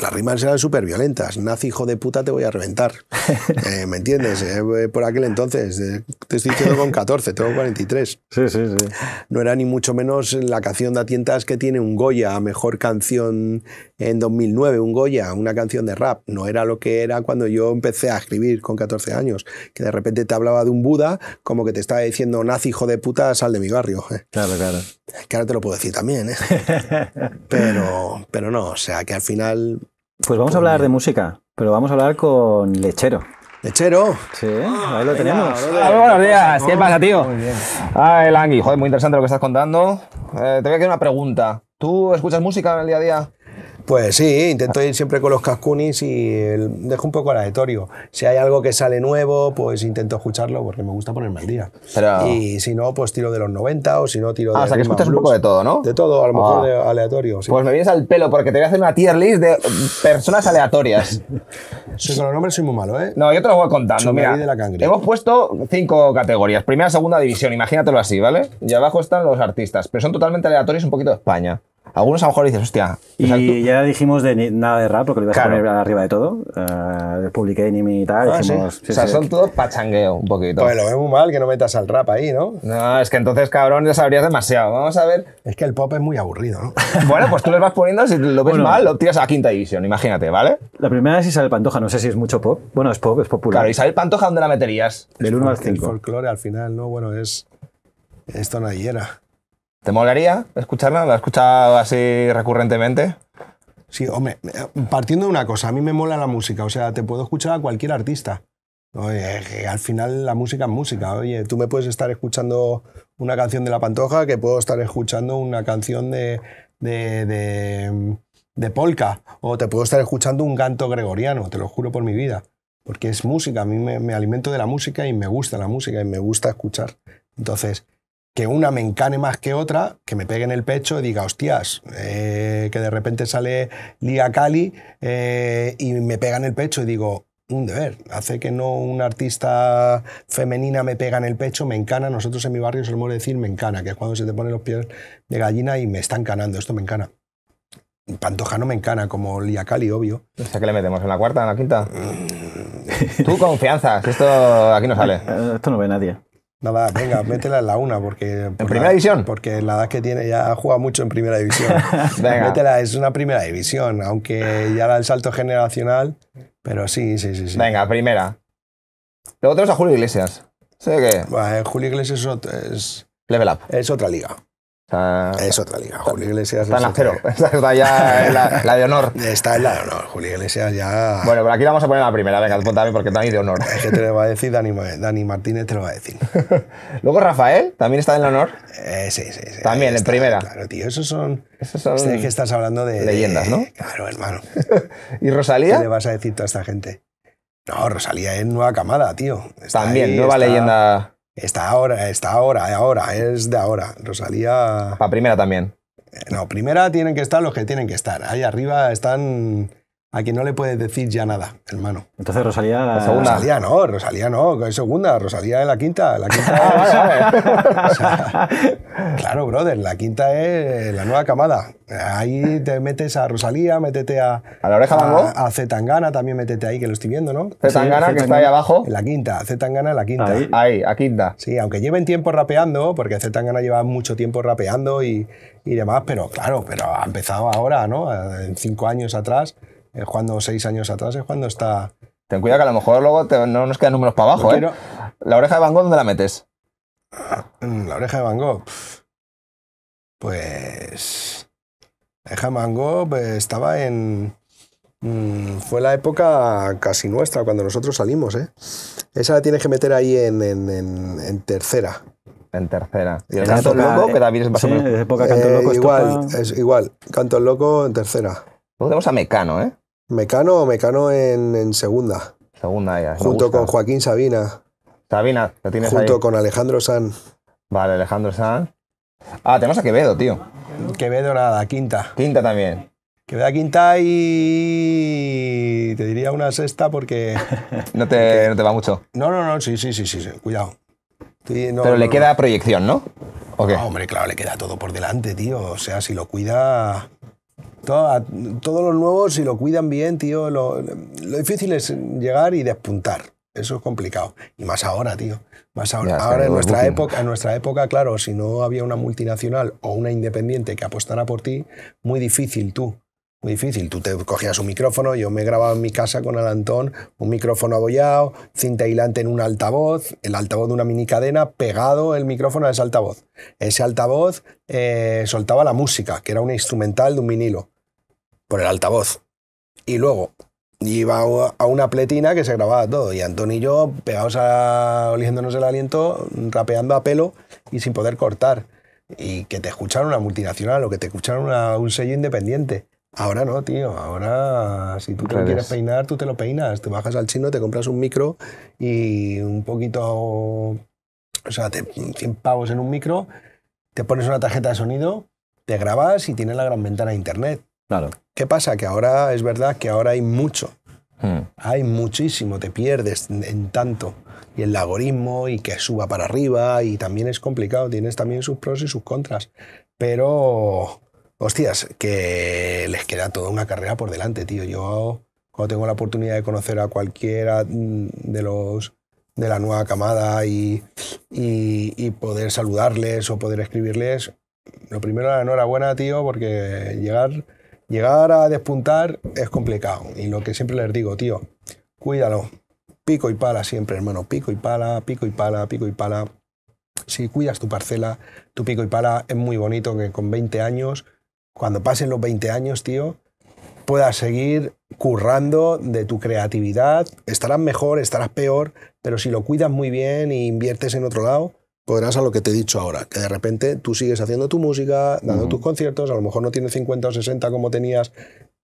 las rimas eran súper violentas. Nazi, hijo de puta, te voy a reventar. Eh, ¿Me entiendes? Eh, eh, por aquel entonces. te estoy diciendo con 14, tengo 43. Sí, sí, sí. No era ni mucho menos la canción de Atientas que tiene un Goya, mejor canción en 2009, un Goya, una canción de rap. No era lo que era cuando yo empecé a escribir con 14 años, que de repente te hablaba de un Buda como que te estaba diciendo, nazi, hijo de puta, sal de mi barrio. Claro, claro. Que ahora te lo puedo decir también, pero, pero no, o sea, que al final pues vamos a hablar de música, pero vamos a hablar con Lechero. Lechero. Sí, ahí lo tenemos. Hola, ah, buenos días, ¿qué pasa, tío? Muy bien. Ay, Langui, joder, muy interesante lo que estás contando. Eh, te voy hacer una pregunta. ¿Tú escuchas música en el día a día? Pues sí, intento ir siempre con los cascunis y el, eh, dejo un poco aleatorio. Si hay algo que sale nuevo, pues intento escucharlo porque me gusta poner al día. Y si no, pues tiro de los 90 o si no, tiro ah, de. O sea, que escuchas un poco de todo, ¿no? De todo, a lo mejor ah. aleatorio. Pues me vienes al pelo porque te voy a hacer una tier list de eh, personas aleatorias. con los nombres soy muy malo, ¿eh? No, yo te lo voy contando. Mira, hemos puesto cinco categorías: primera, segunda división, imagínatelo así, ¿vale? Y abajo están los artistas, pero son totalmente aleatorios un poquito de España. Algunos a lo mejor dices, hostia. Y ya dijimos de nada de rap, porque lo ibas a poner arriba de todo. de eh, Public Enemy y tal. Ah, o sea, son todos pachangueo un poquito. Pues lo veo muy mal que no metas al rap ahí, ¿no? No, es que entonces, cabrón, ya sabrías demasiado. Vamos a ver. Es que el pop es muy aburrido, ¿no? bueno, pues tú le vas poniendo, si lo ves mal, lo tiras a quinta división, imagínate, ¿vale? La primera es Isabel Pantoja, no sé si es mucho pop. Bueno, es pop, es popular. Claro, Isabel Pantoja, ¿dónde la meterías? Del 1 al 5. El folclore al final, ¿no? Bueno, es. Es tonadillera. ¿Te molaría escucharla? ¿La has escuchado así recurrentemente? Sí, hombre, partiendo de una cosa, a mí me mola la música, o sea, te puedo escuchar a cualquier artista. Oye, al final la música es música. Oye, tú me puedes estar escuchando una canción de La Pantoja, que puedo estar escuchando una canción de, de, de, polka, o te puedo estar escuchando un canto gregoriano, te lo juro por mi vida. Porque es música, a mí me alimento de la música y me gusta la música y me gusta escuchar. Entonces, que una me encane más que otra, que me pegue en el pecho y diga, hostias, eh, que de repente sale Lía Cali eh, y me pega en el pecho y digo, un deber, hace que no una artista femenina me pega en el pecho, me encana, nosotros en mi barrio solemos decir me encana, que es cuando se te ponen los pies de gallina y me están canando, esto me encana. Pantoja no me encana, como Lía Cali, obvio. O sea, ¿qué le metemos? ¿En la cuarta, en la quinta? Tú confianza esto aquí no sale. Esto no ve nadie. Nada, venga, métela en la una, porque. ¿En primera división? Porque la edad que tiene ya ha jugado mucho en primera división. venga. Métela, es una primera división, aunque ya era el salto generacional, pero sí, sí, sí. sí. Venga, primera. Luego tenemos a Julio Iglesias. ¿Sé qué? Eh, Julio Iglesias es, es otra liga es otra liga, Julio Iglesias. Está en la cero. Está ya en la, de honor. Está en la de honor, Julio Iglesias ya. Bueno, pero aquí vamos a poner la primera, venga, a también, porque también de honor. Es que te lo va a decir Dani, Dani Martínez, te lo va a decir. Luego Rafael, también está en la honor. Eh, sí, sí, sí. También, en primera. Claro, tío, esos son. Esos son. que estás hablando de. Leyendas, ¿no? claro, hermano. ¿Y Rosalía? ¿Qué le vas a decir a esta gente? No, Rosalía es nueva camada, tío. también, nueva leyenda. Está ahora, está ahora, ahora, es de ahora. Rosalía. Para primera también. Eh, no, primera tienen que estar los que tienen que estar. Ahí arriba están a quien no le puedes decir ya nada, hermano. Entonces Rosalía... La segunda. Rosalía no, Rosalía no, es segunda, Rosalía es la quinta, la quinta ah, claro, brother, la quinta es la nueva camada. Ahí te metes a Rosalía, métete a... ¿A la oreja Mango? A, también métete ahí, que lo estoy viendo, ¿no? Zetangana, que está ahí abajo. la quinta, Zetangana en la quinta. Ahí, a quinta. Sí, aunque lleven tiempo rapeando, porque Zetangana lleva mucho tiempo rapeando y, y demás, pero claro, pero ha empezado ahora, ¿no? cinco años atrás es cuando, seis años atrás es cuando está. Ten cuidado que a lo mejor luego no nos quedan números para abajo, ¿eh? La oreja de Van Gogh, ¿dónde la metes? Mm, pues, la oreja de Van Gogh. Pues. La oreja de Van estaba en. Mm, fue la época casi nuestra, cuando nosotros salimos, ¿eh? Esa la tienes que meter ahí en, en, en, tercera. En tercera. ¿Y el Canto Loco? Eh. que David es época Canto eh, Loco. igual, igual, Canto Loco en tercera. Luego a Mecano, ¿eh? Mecano, Mecano en, segunda. Segunda ya. Junto con Joaquín Sabina. Sabina, lo tienes Junto con Alejandro San. Vale, Alejandro San. Ah, tenemos a Quevedo, tío. Quevedo nada, quinta. Quinta también. Quevedo quinta y te diría una sexta porque... no, te, va mucho. No, no, no, sí, sí, sí, sí, cuidado. Pero le queda proyección, ¿no? ¿O ah, hombre, claro, le queda todo por delante, tío. O sea, si lo cuida todos los nuevos si lo cuidan bien, tío, lo, difícil es llegar y despuntar. Eso es complicado. Y más ahora, tío. Más ahora. ahora en nuestra, época, en nuestra época, claro, si no había una multinacional o una independiente que apostara por ti, muy difícil tú. Muy difícil. Tú te cogías un micrófono, yo me grababa en mi casa con el Antón un micrófono abollado, cinta hilante en un altavoz, el altavoz de una mini cadena, pegado el micrófono a ese altavoz. Ese altavoz eh, soltaba la música, que era una instrumental de un vinilo por el altavoz. Y luego iba a una pletina que se grababa todo. Y Antonio y yo, pegados a. oliéndonos el aliento, rapeando a pelo y sin poder cortar. Y que te escucharon una multinacional o que te escucharon a un sello independiente. Ahora no, tío. Ahora, si tú te quieres peinar, tú te lo peinas. Te bajas al chino, te compras un micro y un poquito. O sea, te, 100 pavos en un micro, te pones una tarjeta de sonido, te grabas y tienes la gran ventana de internet. Claro. ¿Qué pasa? Que ahora es verdad que ahora hay mucho. Hmm. Hay muchísimo, te pierdes en tanto. Y el algoritmo, y que suba para arriba, y también es complicado. Tienes también sus pros y sus contras. Pero, hostias, que les queda toda una carrera por delante, tío. Yo, cuando tengo la oportunidad de conocer a cualquiera mm, de los de la nueva camada y, poder saludarles o poder escribirles, lo primero, enhorabuena, tío, porque llegar llegar a despuntar es complicado. Y lo que siempre les digo, tío, cuídalo. Pico y pala siempre, hermano. Pico y pala, pico y pala, pico y pala. Si cuidas tu parcela, tu pico y pala, es muy bonito que con 20 años, cuando pasen los 20 años, tío, puedas seguir currando de tu creatividad. Estarás mejor, estarás peor, pero si lo cuidas muy bien e inviertes en otro lado, podrás a lo que te he dicho ahora, que de repente tú sigues haciendo tu música, dando tus conciertos, a lo mejor no tienes 50 o 60 como tenías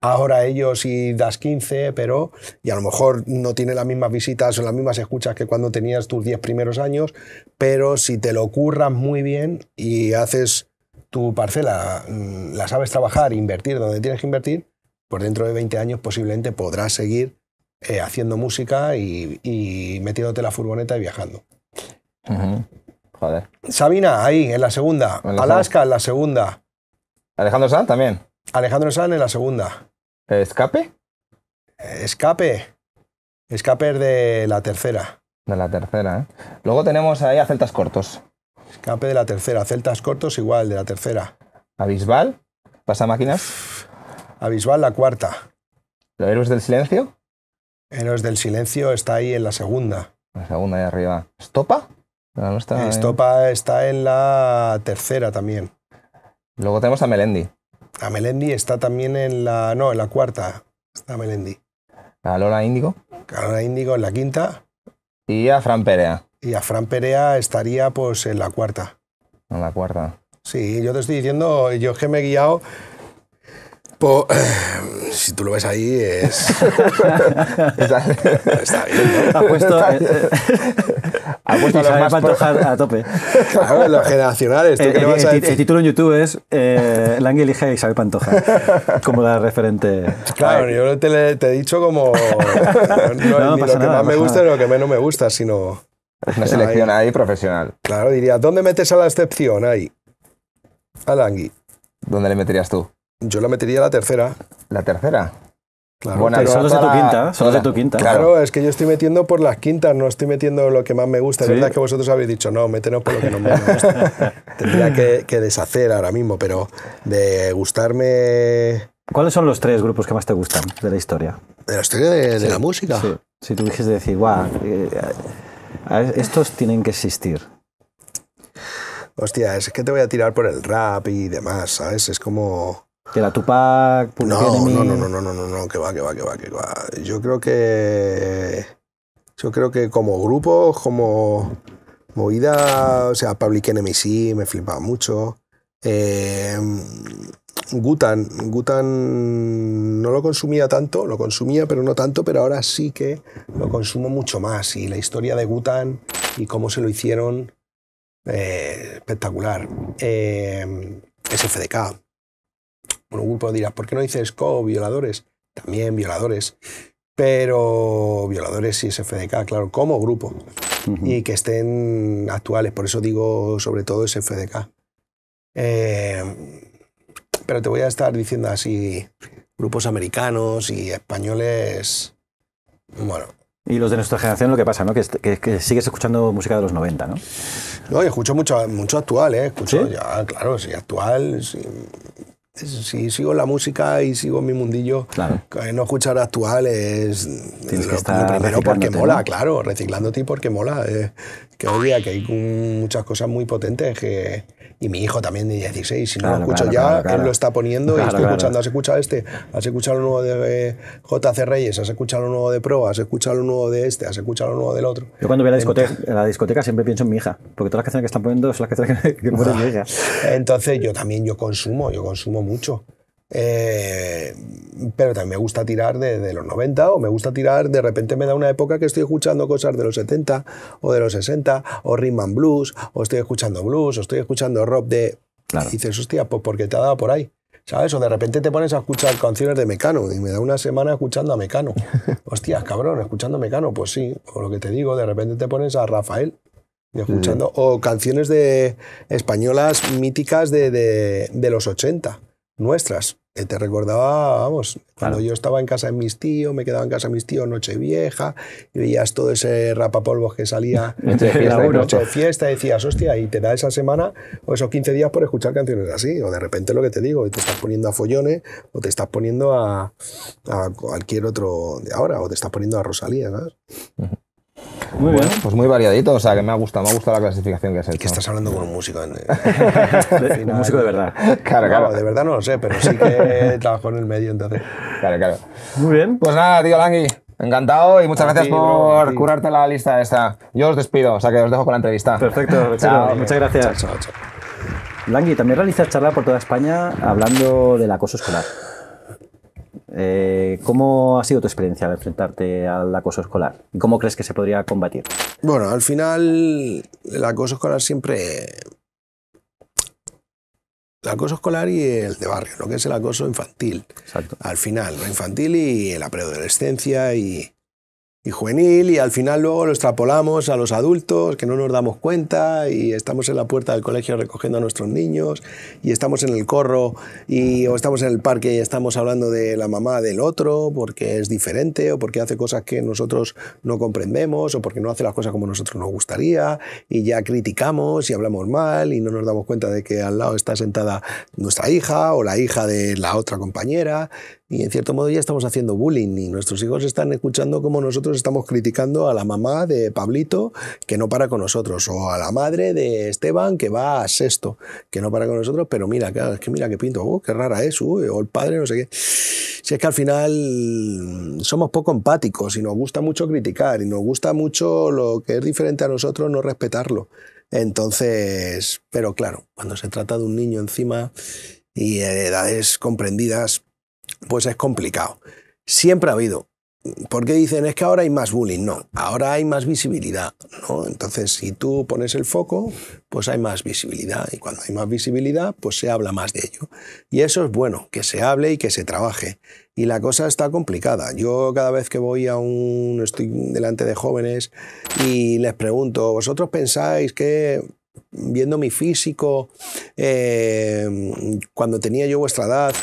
ahora ellos y das 15, pero y a lo mejor no tiene las mismas visitas o las mismas escuchas que cuando tenías tus 10 primeros años, pero si te lo curras muy bien y haces tu parcela, mm, la sabes trabajar, e invertir donde tienes que invertir, pues dentro de 20 años posiblemente podrás seguir eh, haciendo música y, metiéndote la furgoneta y viajando. Joder. Sabina, ahí, en la segunda. Alaska, en la segunda. Alejandro Sanz también. Alejandro Sanz en la segunda. ¿Escape? Escape. Escape de la tercera. De la tercera, ¿eh? Luego tenemos ahí a Celtas Cortos. Escape de la tercera. Celtas Cortos igual, de la tercera. Abisbal, pasa máquinas. Abisbal, la cuarta. ¿Los héroes del silencio? Héroes del silencio está ahí en la segunda. La segunda, ahí arriba. stopa no, Estopa está en la tercera también. Luego tenemos a Melendi. A Melendi está también en la. No, en la cuarta. Está Melendi. A Lola Índigo. A Lola Índigo en la quinta. Y a Fran Perea. Y a Fran Perea estaría pues en la cuarta. En la cuarta. Sí, yo te estoy diciendo, yo que me he guiado. si tú lo ves ahí, es. está Está a Pantoja a tope. Claro, los generacionales. ¿tú el, eh, eh, vas a título en YouTube es eh, elige a Isabel Pantoja como la referente. Claro, yo te, te, he dicho como. No, no, ni lo que más me gusta ni lo que menos me gusta, sino. Una selección ahí, ahí profesional. Claro, diría, ¿dónde metes a la excepción ahí? A Langui. ¿Dónde le meterías tú? Yo la metería a la tercera. ¿La tercera? bueno, de tu quinta, solo de tu quinta. Claro, es que yo estoy metiendo por las quintas, no estoy metiendo lo que más me gusta. Es verdad que vosotros habéis dicho, no, métenos por lo que no me gusta. Tendría que, deshacer ahora mismo, pero de gustarme... ¿Cuáles son los tres grupos que más te gustan de la historia? De la historia de, la música. Si tú de decir, guau, eh, estos tienen que existir. Hostia, es que te voy a tirar por el rap y demás, ¿sabes? Es como que la Tupac, no, No, no, no, no, no, no, que va, que va, que va, que va. Yo creo que... Yo creo que como grupo, como movida, o sea, Public Enemy sí, me flipaba mucho. Eh, Gutan, Gutan no lo consumía tanto, lo consumía pero no tanto, pero ahora sí que lo consumo mucho más. Y la historia de Gutan y cómo se lo hicieron, eh, espectacular. Eh, SFDK, bueno, un grupo dirá, ¿por qué no dices CO, violadores? También violadores. Pero violadores y SFDK, claro, como grupo. Y que estén actuales. Por eso digo sobre todo SFDK. Eh, pero te voy a estar diciendo así grupos americanos y españoles. Bueno. Y los de nuestra generación, lo que pasa, ¿no? Que, sigues escuchando música de los 90, ¿no? No, escucho mucho, actual, ¿eh? Escucho ya, claro, sí, actual si sigo la música y sigo mi mundillo, no escuchar actuales, primero porque mola, claro, reciclándote porque mola. Eh. que hoy día que hay muchas cosas muy potentes que, y mi hijo también de 16, si no lo escucho ya, él lo está poniendo y estoy escuchando, has escuchado este, has escuchado lo nuevo de eh, JC Reyes, has escuchado lo nuevo de Pro, has escuchado lo nuevo de este, has escuchado lo nuevo del otro. Yo cuando voy a la discoteca, la discoteca siempre pienso en mi hija, porque todas las canciones que están poniendo son las canciones que, que mueren mi Entonces yo también, yo consumo, yo consumo mucho. Eh, pero también me gusta tirar de, los 90 o me gusta tirar, de repente me da una época que estoy escuchando cosas de los 70 o de los 60 o Rhythm Blues o estoy escuchando blues o estoy escuchando rock de... Y dices, hostia, pues porque te ha dado por ahí. ¿Sabes? O de repente te pones a escuchar canciones de Mecano y me da una semana escuchando a Mecano. hostia cabrón, escuchando a Mecano, pues sí, o lo que te digo, de repente te pones a Rafael y mm. escuchando, o canciones de españolas míticas de, de los 80 nuestras. Eh, te recordaba, vamos, cuando yo estaba en casa de mis tíos, me quedaba en casa de mis tíos Nochevieja, y veías todo ese rapapolvos que salía noche fiesta, noche de fiesta y decías, hostia, y te da esa semana o esos 15 días por escuchar canciones así, o de repente lo que te digo, y te estás poniendo a follones, o te estás poniendo a, cualquier otro de ahora, o te estás poniendo a Rosalía, ¿sabes? Muy bien. Pues muy variadito, o sea, que me ha gustado, me ha gustado la clasificación que has hecho. que estás hablando con un músico. ¿eh? un músico de verdad. Claro, claro. De verdad no lo sé, pero sí que trabajo en el medio, entonces. Claro, claro. Muy bien. Pues nada, tío Langui. Encantado y muchas gracias por curarte la lista esta. Yo os despido, o sea que os dejo con la entrevista. Perfecto, chao, muchas gracias. Chao, chao, Langui, también realizas charla por toda España hablando del acoso escolar. Eh, ¿Cómo ha sido tu experiencia al enfrentarte al acoso escolar? ¿Y cómo crees que se podría combatir? Bueno, al final el acoso escolar siempre... El acoso escolar y el de barrio, lo que es el acoso infantil. Al final, lo infantil y la preadolescencia y, juvenil y al final luego lo extrapolamos a los adultos que no nos damos cuenta y estamos en la puerta del colegio recogiendo a nuestros niños y estamos en el corro y, o estamos en el parque y estamos hablando de la mamá del otro porque es diferente o porque hace cosas que nosotros no comprendemos o porque no hace las cosas como nosotros nos gustaría y ya criticamos y hablamos mal y no nos damos cuenta de que al lado está sentada nuestra hija o la hija de la otra compañera y en cierto modo ya estamos haciendo bullying y nuestros hijos están escuchando como nosotros estamos criticando a la mamá de Pablito que no para con nosotros, o a la madre de Esteban que va a sexto, que no para con nosotros, pero mira, es que mira qué pinto, oh, qué rara es, o el padre, no sé qué. Si es que al final somos poco empáticos y nos gusta mucho criticar y nos gusta mucho lo que es diferente a nosotros no respetarlo. Entonces, pero claro, cuando se trata de un niño encima y edades comprendidas, pues es complicado. Siempre ha habido, porque dicen, es que ahora hay más bullying. No, ahora hay más visibilidad. Entonces, si tú pones el foco, pues hay más visibilidad. Y cuando hay más visibilidad, pues se habla más de ello. Y eso es bueno, que se hable y que se trabaje. Y la cosa está complicada. Yo cada vez que voy a un... estoy delante de jóvenes y les pregunto, ¿vosotros pensáis que viendo mi físico, eh, cuando tenía yo vuestra edad,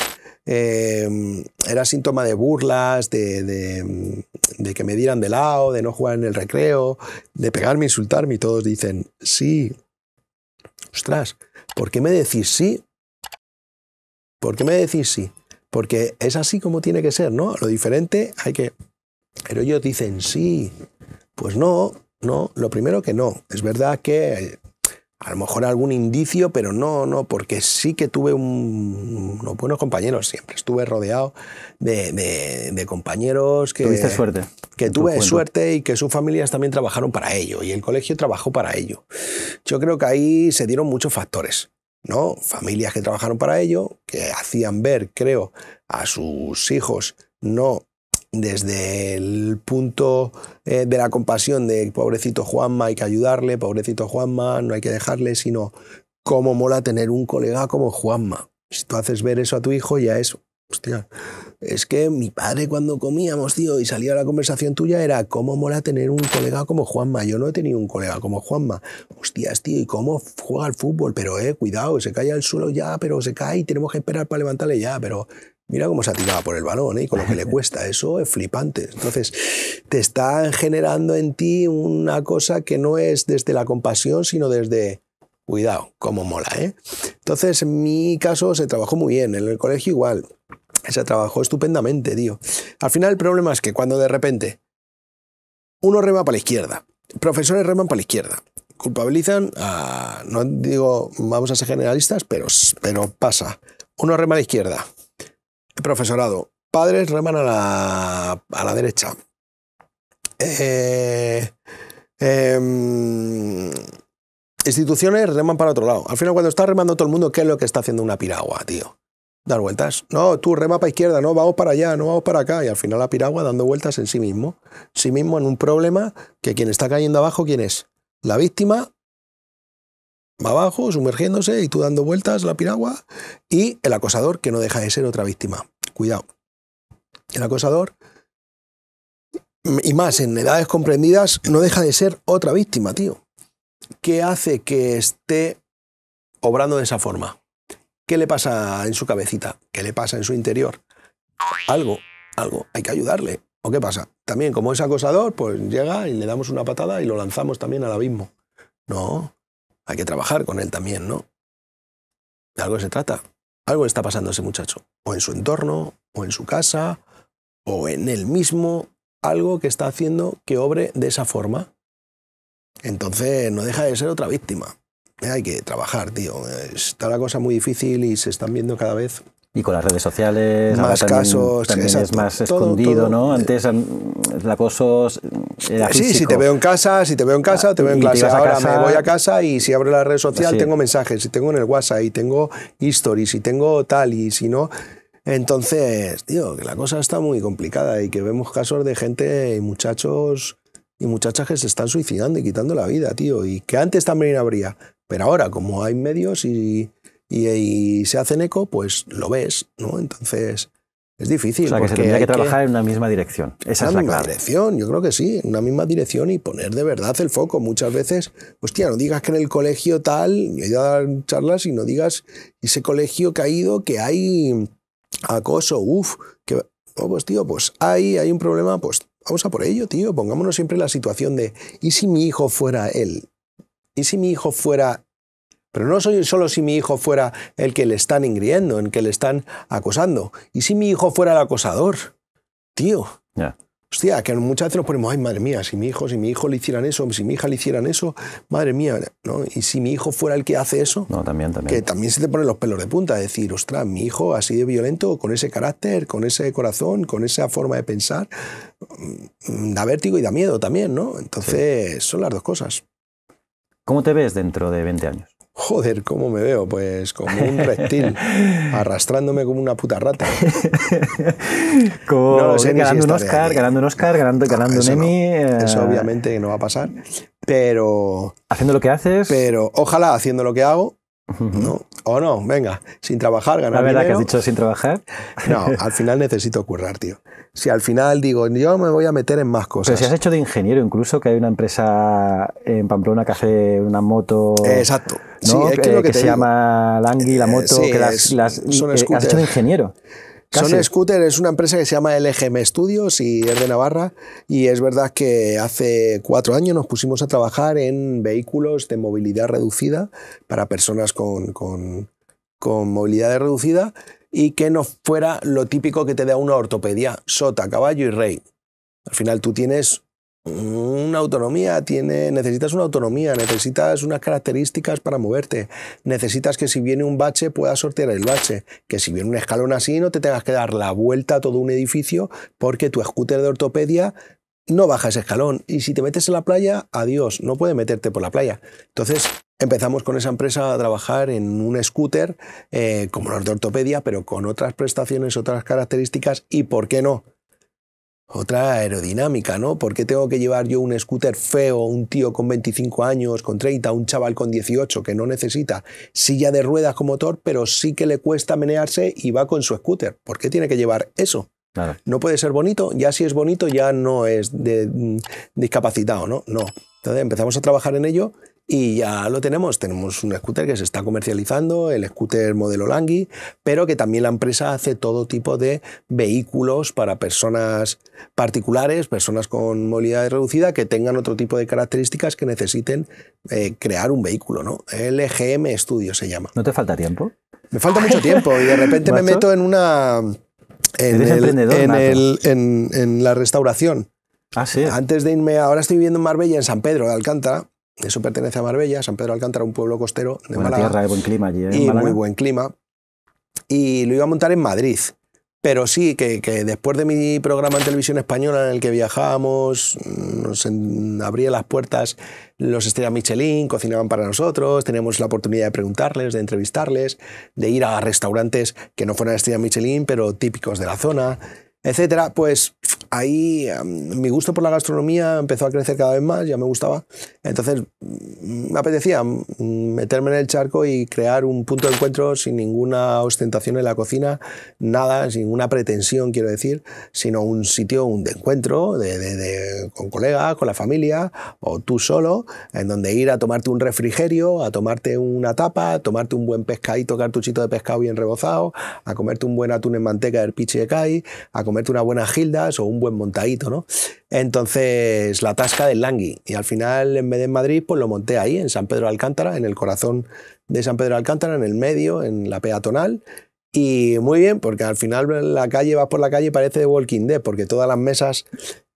Em, era síntoma de burlas, de, de, que me dieran de lado, de no jugar en el recreo, de pegarme, insultarme y todos dicen, sí, ostras, ¿por qué me decís sí? ¿Por qué me decís sí? Porque es así como tiene que ser, ¿no? Lo diferente hay que... Pero ellos dicen sí, pues no, no, lo primero que no. Es verdad que a lo mejor algún indicio, pero no, no, porque sí que tuve unos buenos compañeros siempre. Estuve rodeado de, compañeros que... Tuviste suerte. Que tuve suerte y que sus familias también trabajaron para ello y el colegio trabajó para ello. Yo creo que ahí se dieron muchos factores, ¿no? Familias que trabajaron para ello, que hacían ver, creo, a sus hijos no desde el punto eh, de la compasión de pobrecito Juanma, hay que ayudarle, pobrecito Juanma, no hay que dejarle, sino cómo mola tener un colega como Juanma. Si tú haces ver eso a tu hijo, ya es, hostia, es que mi padre cuando comíamos, tío, y salía la conversación tuya, era cómo mola tener un colega como Juanma. Yo no he tenido un colega como Juanma. Hostias, tío, ¿y cómo juega el fútbol? Pero, eh, cuidado, se cae al suelo ya, pero se cae y tenemos que esperar para levantarle ya, pero Mira cómo se ha tirado por el balón y ¿eh? con lo que le cuesta. Eso es flipante. Entonces, te están generando en ti una cosa que no es desde la compasión, sino desde, cuidado, como mola. ¿eh? Entonces, en mi caso se trabajó muy bien, en el colegio igual. Se trabajó estupendamente, tío. Al final el problema es que cuando de repente uno rema para la izquierda, profesores reman para la izquierda, culpabilizan no digo, vamos a ser generalistas, pero, pero pasa. Uno rema a la izquierda, Profesorado. Padres reman a la, derecha. Eh, em, instituciones reman para otro lado. Al final, cuando está remando todo el mundo, ¿qué es lo que está haciendo una piragua, tío? Dar vueltas. No, tú rema para izquierda, no, vamos para allá, no vamos para acá. Y al final la piragua dando vueltas en sí mismo. Sí mismo en un problema que quien está cayendo abajo, ¿quién es? La víctima abajo, sumergiéndose y tú dando vueltas la piragua, y el acosador que no deja de ser otra víctima. Cuidado. El acosador, y más en edades comprendidas, no deja de ser otra víctima, tío. ¿Qué hace que esté obrando de esa forma? ¿Qué le pasa en su cabecita? ¿Qué le pasa en su interior? Algo, algo, hay que ayudarle. ¿O qué pasa? También, como es acosador, pues llega y le damos una patada y lo lanzamos también al abismo. No, hay que trabajar con él también, ¿no? De algo se trata. Algo está pasando ese muchacho. O en su entorno, o en su casa, o en él mismo. Algo que está haciendo que obre de esa forma. Entonces no deja de ser otra víctima. Eh, hay que trabajar, tío. Eh, está la cosa muy difícil y se están viendo cada vez y con las redes sociales, más casos, también, es más escondido, ¿no? Antes el acoso era Sí, si te veo en casa, si te veo en casa, te veo en clase. Ahora me voy a casa y si abro la red social tengo mensajes, si tengo en el WhatsApp y tengo stories y tengo tal y si no... Entonces, tío, que la cosa está muy complicada y que vemos casos de gente y muchachos y muchachas que se están suicidando y quitando la vida, tío, y que antes también habría, pero ahora como hay medios y y, se hacen eco, pues lo ves, ¿no? Entonces, es difícil. O sea, que se tendría que trabajar en una misma dirección. Esa es la misma dirección, yo creo que sí, en una misma dirección y poner de verdad el foco. Muchas veces, hostia, no digas que en el colegio tal, yo dar charlas y no digas ese colegio caído que hay acoso, uff, que. pues tío, pues ahí hay un problema, pues vamos a por ello, tío. Pongámonos siempre en la situación de, ¿y si mi hijo fuera él? ¿Y si mi hijo fuera pero no soy solo si mi hijo fuera el que le están ingriendo, el que le están acosando. Y si mi hijo fuera el acosador, tío. Hostia, que muchas veces nos ponemos, ay, madre mía, si mi hijo, si mi hijo le hicieran eso, si mi hija le hicieran eso, madre mía, ¿no? Y si mi hijo fuera el que hace eso, no, también, también. que también se te ponen los pelos de punta, decir, ostras, mi hijo ha sido violento, con ese carácter, con ese corazón, con esa forma de pensar, mm, da vértigo y da miedo también, ¿no? Entonces, son las dos cosas. ¿Cómo te ves dentro de 20 años? Joder, ¿cómo me veo? Pues como un reptil, arrastrándome como una puta rata. como ganando, un Oscar, ganando un Oscar, ganando, ganando un Emmy. Eso eh. obviamente no va a pasar, pero... Haciendo lo que haces. Pero ojalá haciendo lo que hago, ¿no? O no, venga, sin trabajar, ganar ¿La verdad que has dicho sin trabajar? No, al final necesito currar, tío. Si al final digo, yo me voy a meter en más cosas. Pero si has hecho de ingeniero incluso, que hay una empresa en Pamplona que hace una moto... Exacto. Sí, es que, eh, se llama Langui, la moto, que las, son eh, has hecho de ingeniero. Son Scooter es una empresa que se llama LGM Studios y es de Navarra. Y es verdad que hace cuatro años nos pusimos a trabajar en vehículos de movilidad reducida para personas con, con, con movilidad reducida y que no fuera lo típico que te da una ortopedia, sota, caballo y rey. Al final tú tienes una autonomía tiene, necesitas una autonomía, necesitas unas características para moverte, necesitas que si viene un bache puedas sortear el bache, que si viene un escalón así no te tengas que dar la vuelta a todo un edificio porque tu scooter de ortopedia no baja ese escalón y si te metes en la playa, adiós, no puede meterte por la playa. Entonces empezamos con esa empresa a trabajar en un scooter eh, como los de ortopedia, pero con otras prestaciones, otras características y, ¿por qué no? otra aerodinámica, ¿no? ¿Por qué tengo que llevar yo un scooter feo, un tío con 25 años, con 30, un chaval con 18 que no necesita silla de ruedas con motor, pero sí que le cuesta menearse y va con su scooter? ¿Por qué tiene que llevar eso? No puede ser bonito, ya si es bonito ya no es de, mm, discapacitado, ¿no? No. Entonces empezamos a trabajar en ello y ya lo tenemos. Tenemos un scooter que se está comercializando, el scooter modelo Langui, pero que también la empresa hace todo tipo de vehículos para personas particulares, personas con movilidad reducida, que tengan otro tipo de características que necesiten eh, crear un vehículo. ¿no? LGM Studio se llama. ¿No te falta tiempo? Me falta mucho tiempo y de repente me meto en una... En, el, en, en la restauración. Ah, sí. Antes de irme, ahora estoy viviendo en Marbella, en San Pedro de Alcántara, eso pertenece a Marbella, San Pedro Alcántara, un pueblo costero de Buena tierra, de buen clima ¿eh? Y muy buen clima. Y lo iba a montar en Madrid. Pero sí, que, después de mi programa en televisión española en el que viajábamos, mm, nos abría las puertas los estrellas Michelin, cocinaban para nosotros, teníamos la oportunidad de preguntarles, de entrevistarles, de ir a restaurantes que no fueran estrellas Michelin, pero típicos de la zona, etcétera. Pues ahí em, mi gusto por la gastronomía empezó a crecer cada vez más, ya me gustaba. Entonces mm, me apetecía mm, meterme en el charco y crear un punto de encuentro sin ninguna ostentación en la cocina, nada, sin ninguna pretensión, quiero decir, sino un sitio un de encuentro de, con colegas, con la familia o tú solo, en donde ir a tomarte un refrigerio, a tomarte una tapa, a tomarte un buen pescadito, cartuchito de pescado bien rebozado, a comerte un buen atún en manteca del pichi de a comerte una buena gildas o un buen montadito, ¿no? Entonces, la tasca del Langui. Y al final, en vez de en Madrid, pues lo monté ahí, en San Pedro Alcántara, en el corazón de San Pedro Alcántara, en el medio, en la peatonal. Y muy bien, porque al final la calle, vas por la calle y parece de Walking Dead, porque todas las mesas,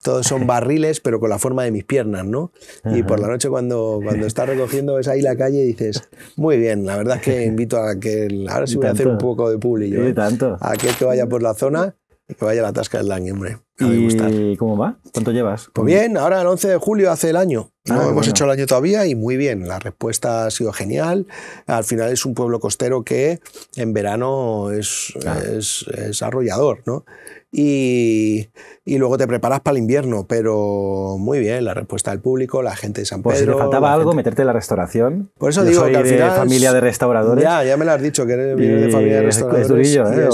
todos son barriles, pero con la forma de mis piernas, ¿no? Y por la noche cuando, cuando estás recogiendo, ves ahí la calle y dices, muy bien, la verdad es que invito a que, ahora sí voy a hacer un poco de público, ¿eh? a que, te vaya por la zona y que vaya a la tasca del Langui, hombre. ¿Y cómo va? ¿Cuánto llevas? Pues bien, ahora el 11 de julio hace el año. No ah, hemos hecho el año todavía y muy bien. La respuesta ha sido genial. Al final es un pueblo costero que en verano es, es, es arrollador, ¿no? y, y, luego te preparas para el invierno. Pero muy bien, la respuesta del público, la gente de San Pedro. Pues faltaba algo, meterte en la restauración. Por eso digo que al final. De familia de restauradores. Ya, ya me lo has dicho, que eres de familia de restauradores. Es ¿eh?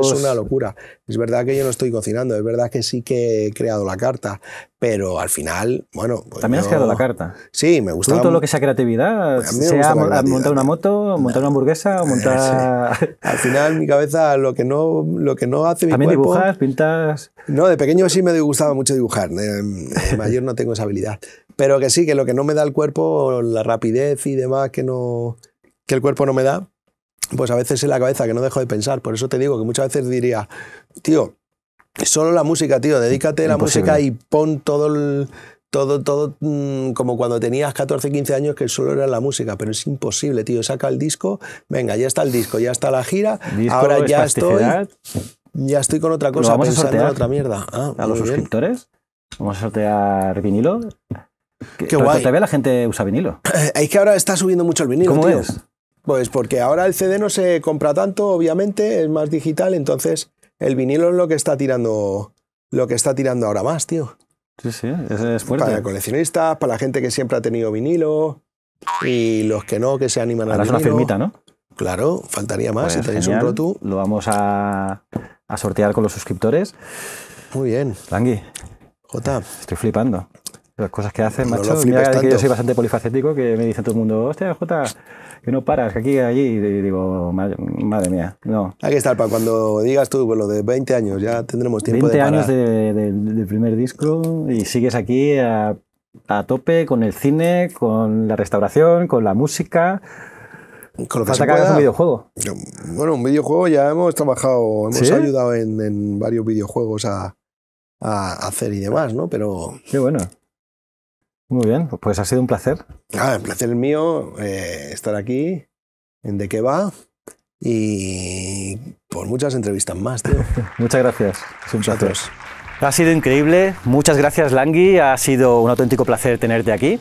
Es una locura. Es verdad que yo no estoy cocinando, es verdad que sí que he creado la carta, pero al final, bueno. Pues También has creado la carta. Sí, me gusta. Todo lo que sea creatividad, sea montar una moto, montar ah, una hamburguesa, eh, montar. Al final, mi cabeza, lo que no, lo que no hace mi dibujas, pintas? No, de pequeño sí me gustaba mucho dibujar. De mayor no tengo esa habilidad. Pero que sí, que lo que no me da el cuerpo, la rapidez y demás que, no, que el cuerpo no me da, pues a veces es la cabeza que no dejo de pensar. Por eso te digo que muchas veces diría, tío, solo la música, tío, dedícate a la música y pon todo todo, todo mm, como cuando tenías 14, 15 años que solo era la música, pero es imposible, tío. Saca el disco, venga, ya está el disco, ya está la gira, ahora ya estoy. Ya estoy con otra cosa, vamos a sortear otra mierda. Ah, a los suscriptores. Vamos a sortear vinilo. Qué guay. Todavía la gente usa vinilo. Es que ahora está subiendo mucho el vinilo. ¿Cómo es? Pues porque ahora el CD no se compra tanto, obviamente, es más digital, entonces el vinilo es lo que está tirando, lo que está tirando ahora más, tío. Sí, sí, es fuerte. Para coleccionistas, para la gente que siempre ha tenido vinilo y los que no, que se animan a Ahora es una firmita, ¿no? Claro, faltaría más. si pues tenéis un Rotu. Lo vamos a, a sortear con los suscriptores. Muy bien. Langui. Jota. Estoy flipando. Las cosas que hacen, macho. que yo soy bastante polifacético, que me dice todo el mundo, hostia, Jota, que no paras, que aquí, allí. Y digo, madre mía, no. Hay que estar para cuando digas tú, bueno, pues lo de 20 años, ya tendremos tiempo 20 de años del primer disco y sigues aquí a, a tope con el cine, con la restauración, con la música con un videojuego. Bueno, un videojuego ya hemos trabajado, hemos ayudado en, varios videojuegos a, hacer y demás, ¿no? Pero. Qué bueno. Muy bien, pues ha sido un placer. un ah, el placer mío eh, estar aquí en De qué va y por muchas entrevistas más, tío. muchas gracias. Ha sido increíble. Muchas gracias, Langui. Ha sido un auténtico placer tenerte aquí.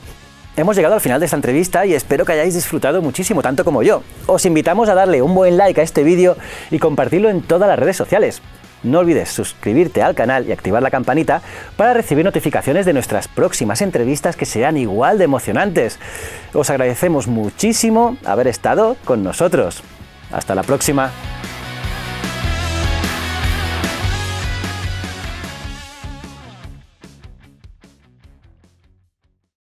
Hemos llegado al final de esta entrevista y espero que hayáis disfrutado muchísimo, tanto como yo. Os invitamos a darle un buen like a este vídeo y compartirlo en todas las redes sociales. No olvides suscribirte al canal y activar la campanita para recibir notificaciones de nuestras próximas entrevistas que serán igual de emocionantes. Os agradecemos muchísimo haber estado con nosotros. Hasta la próxima.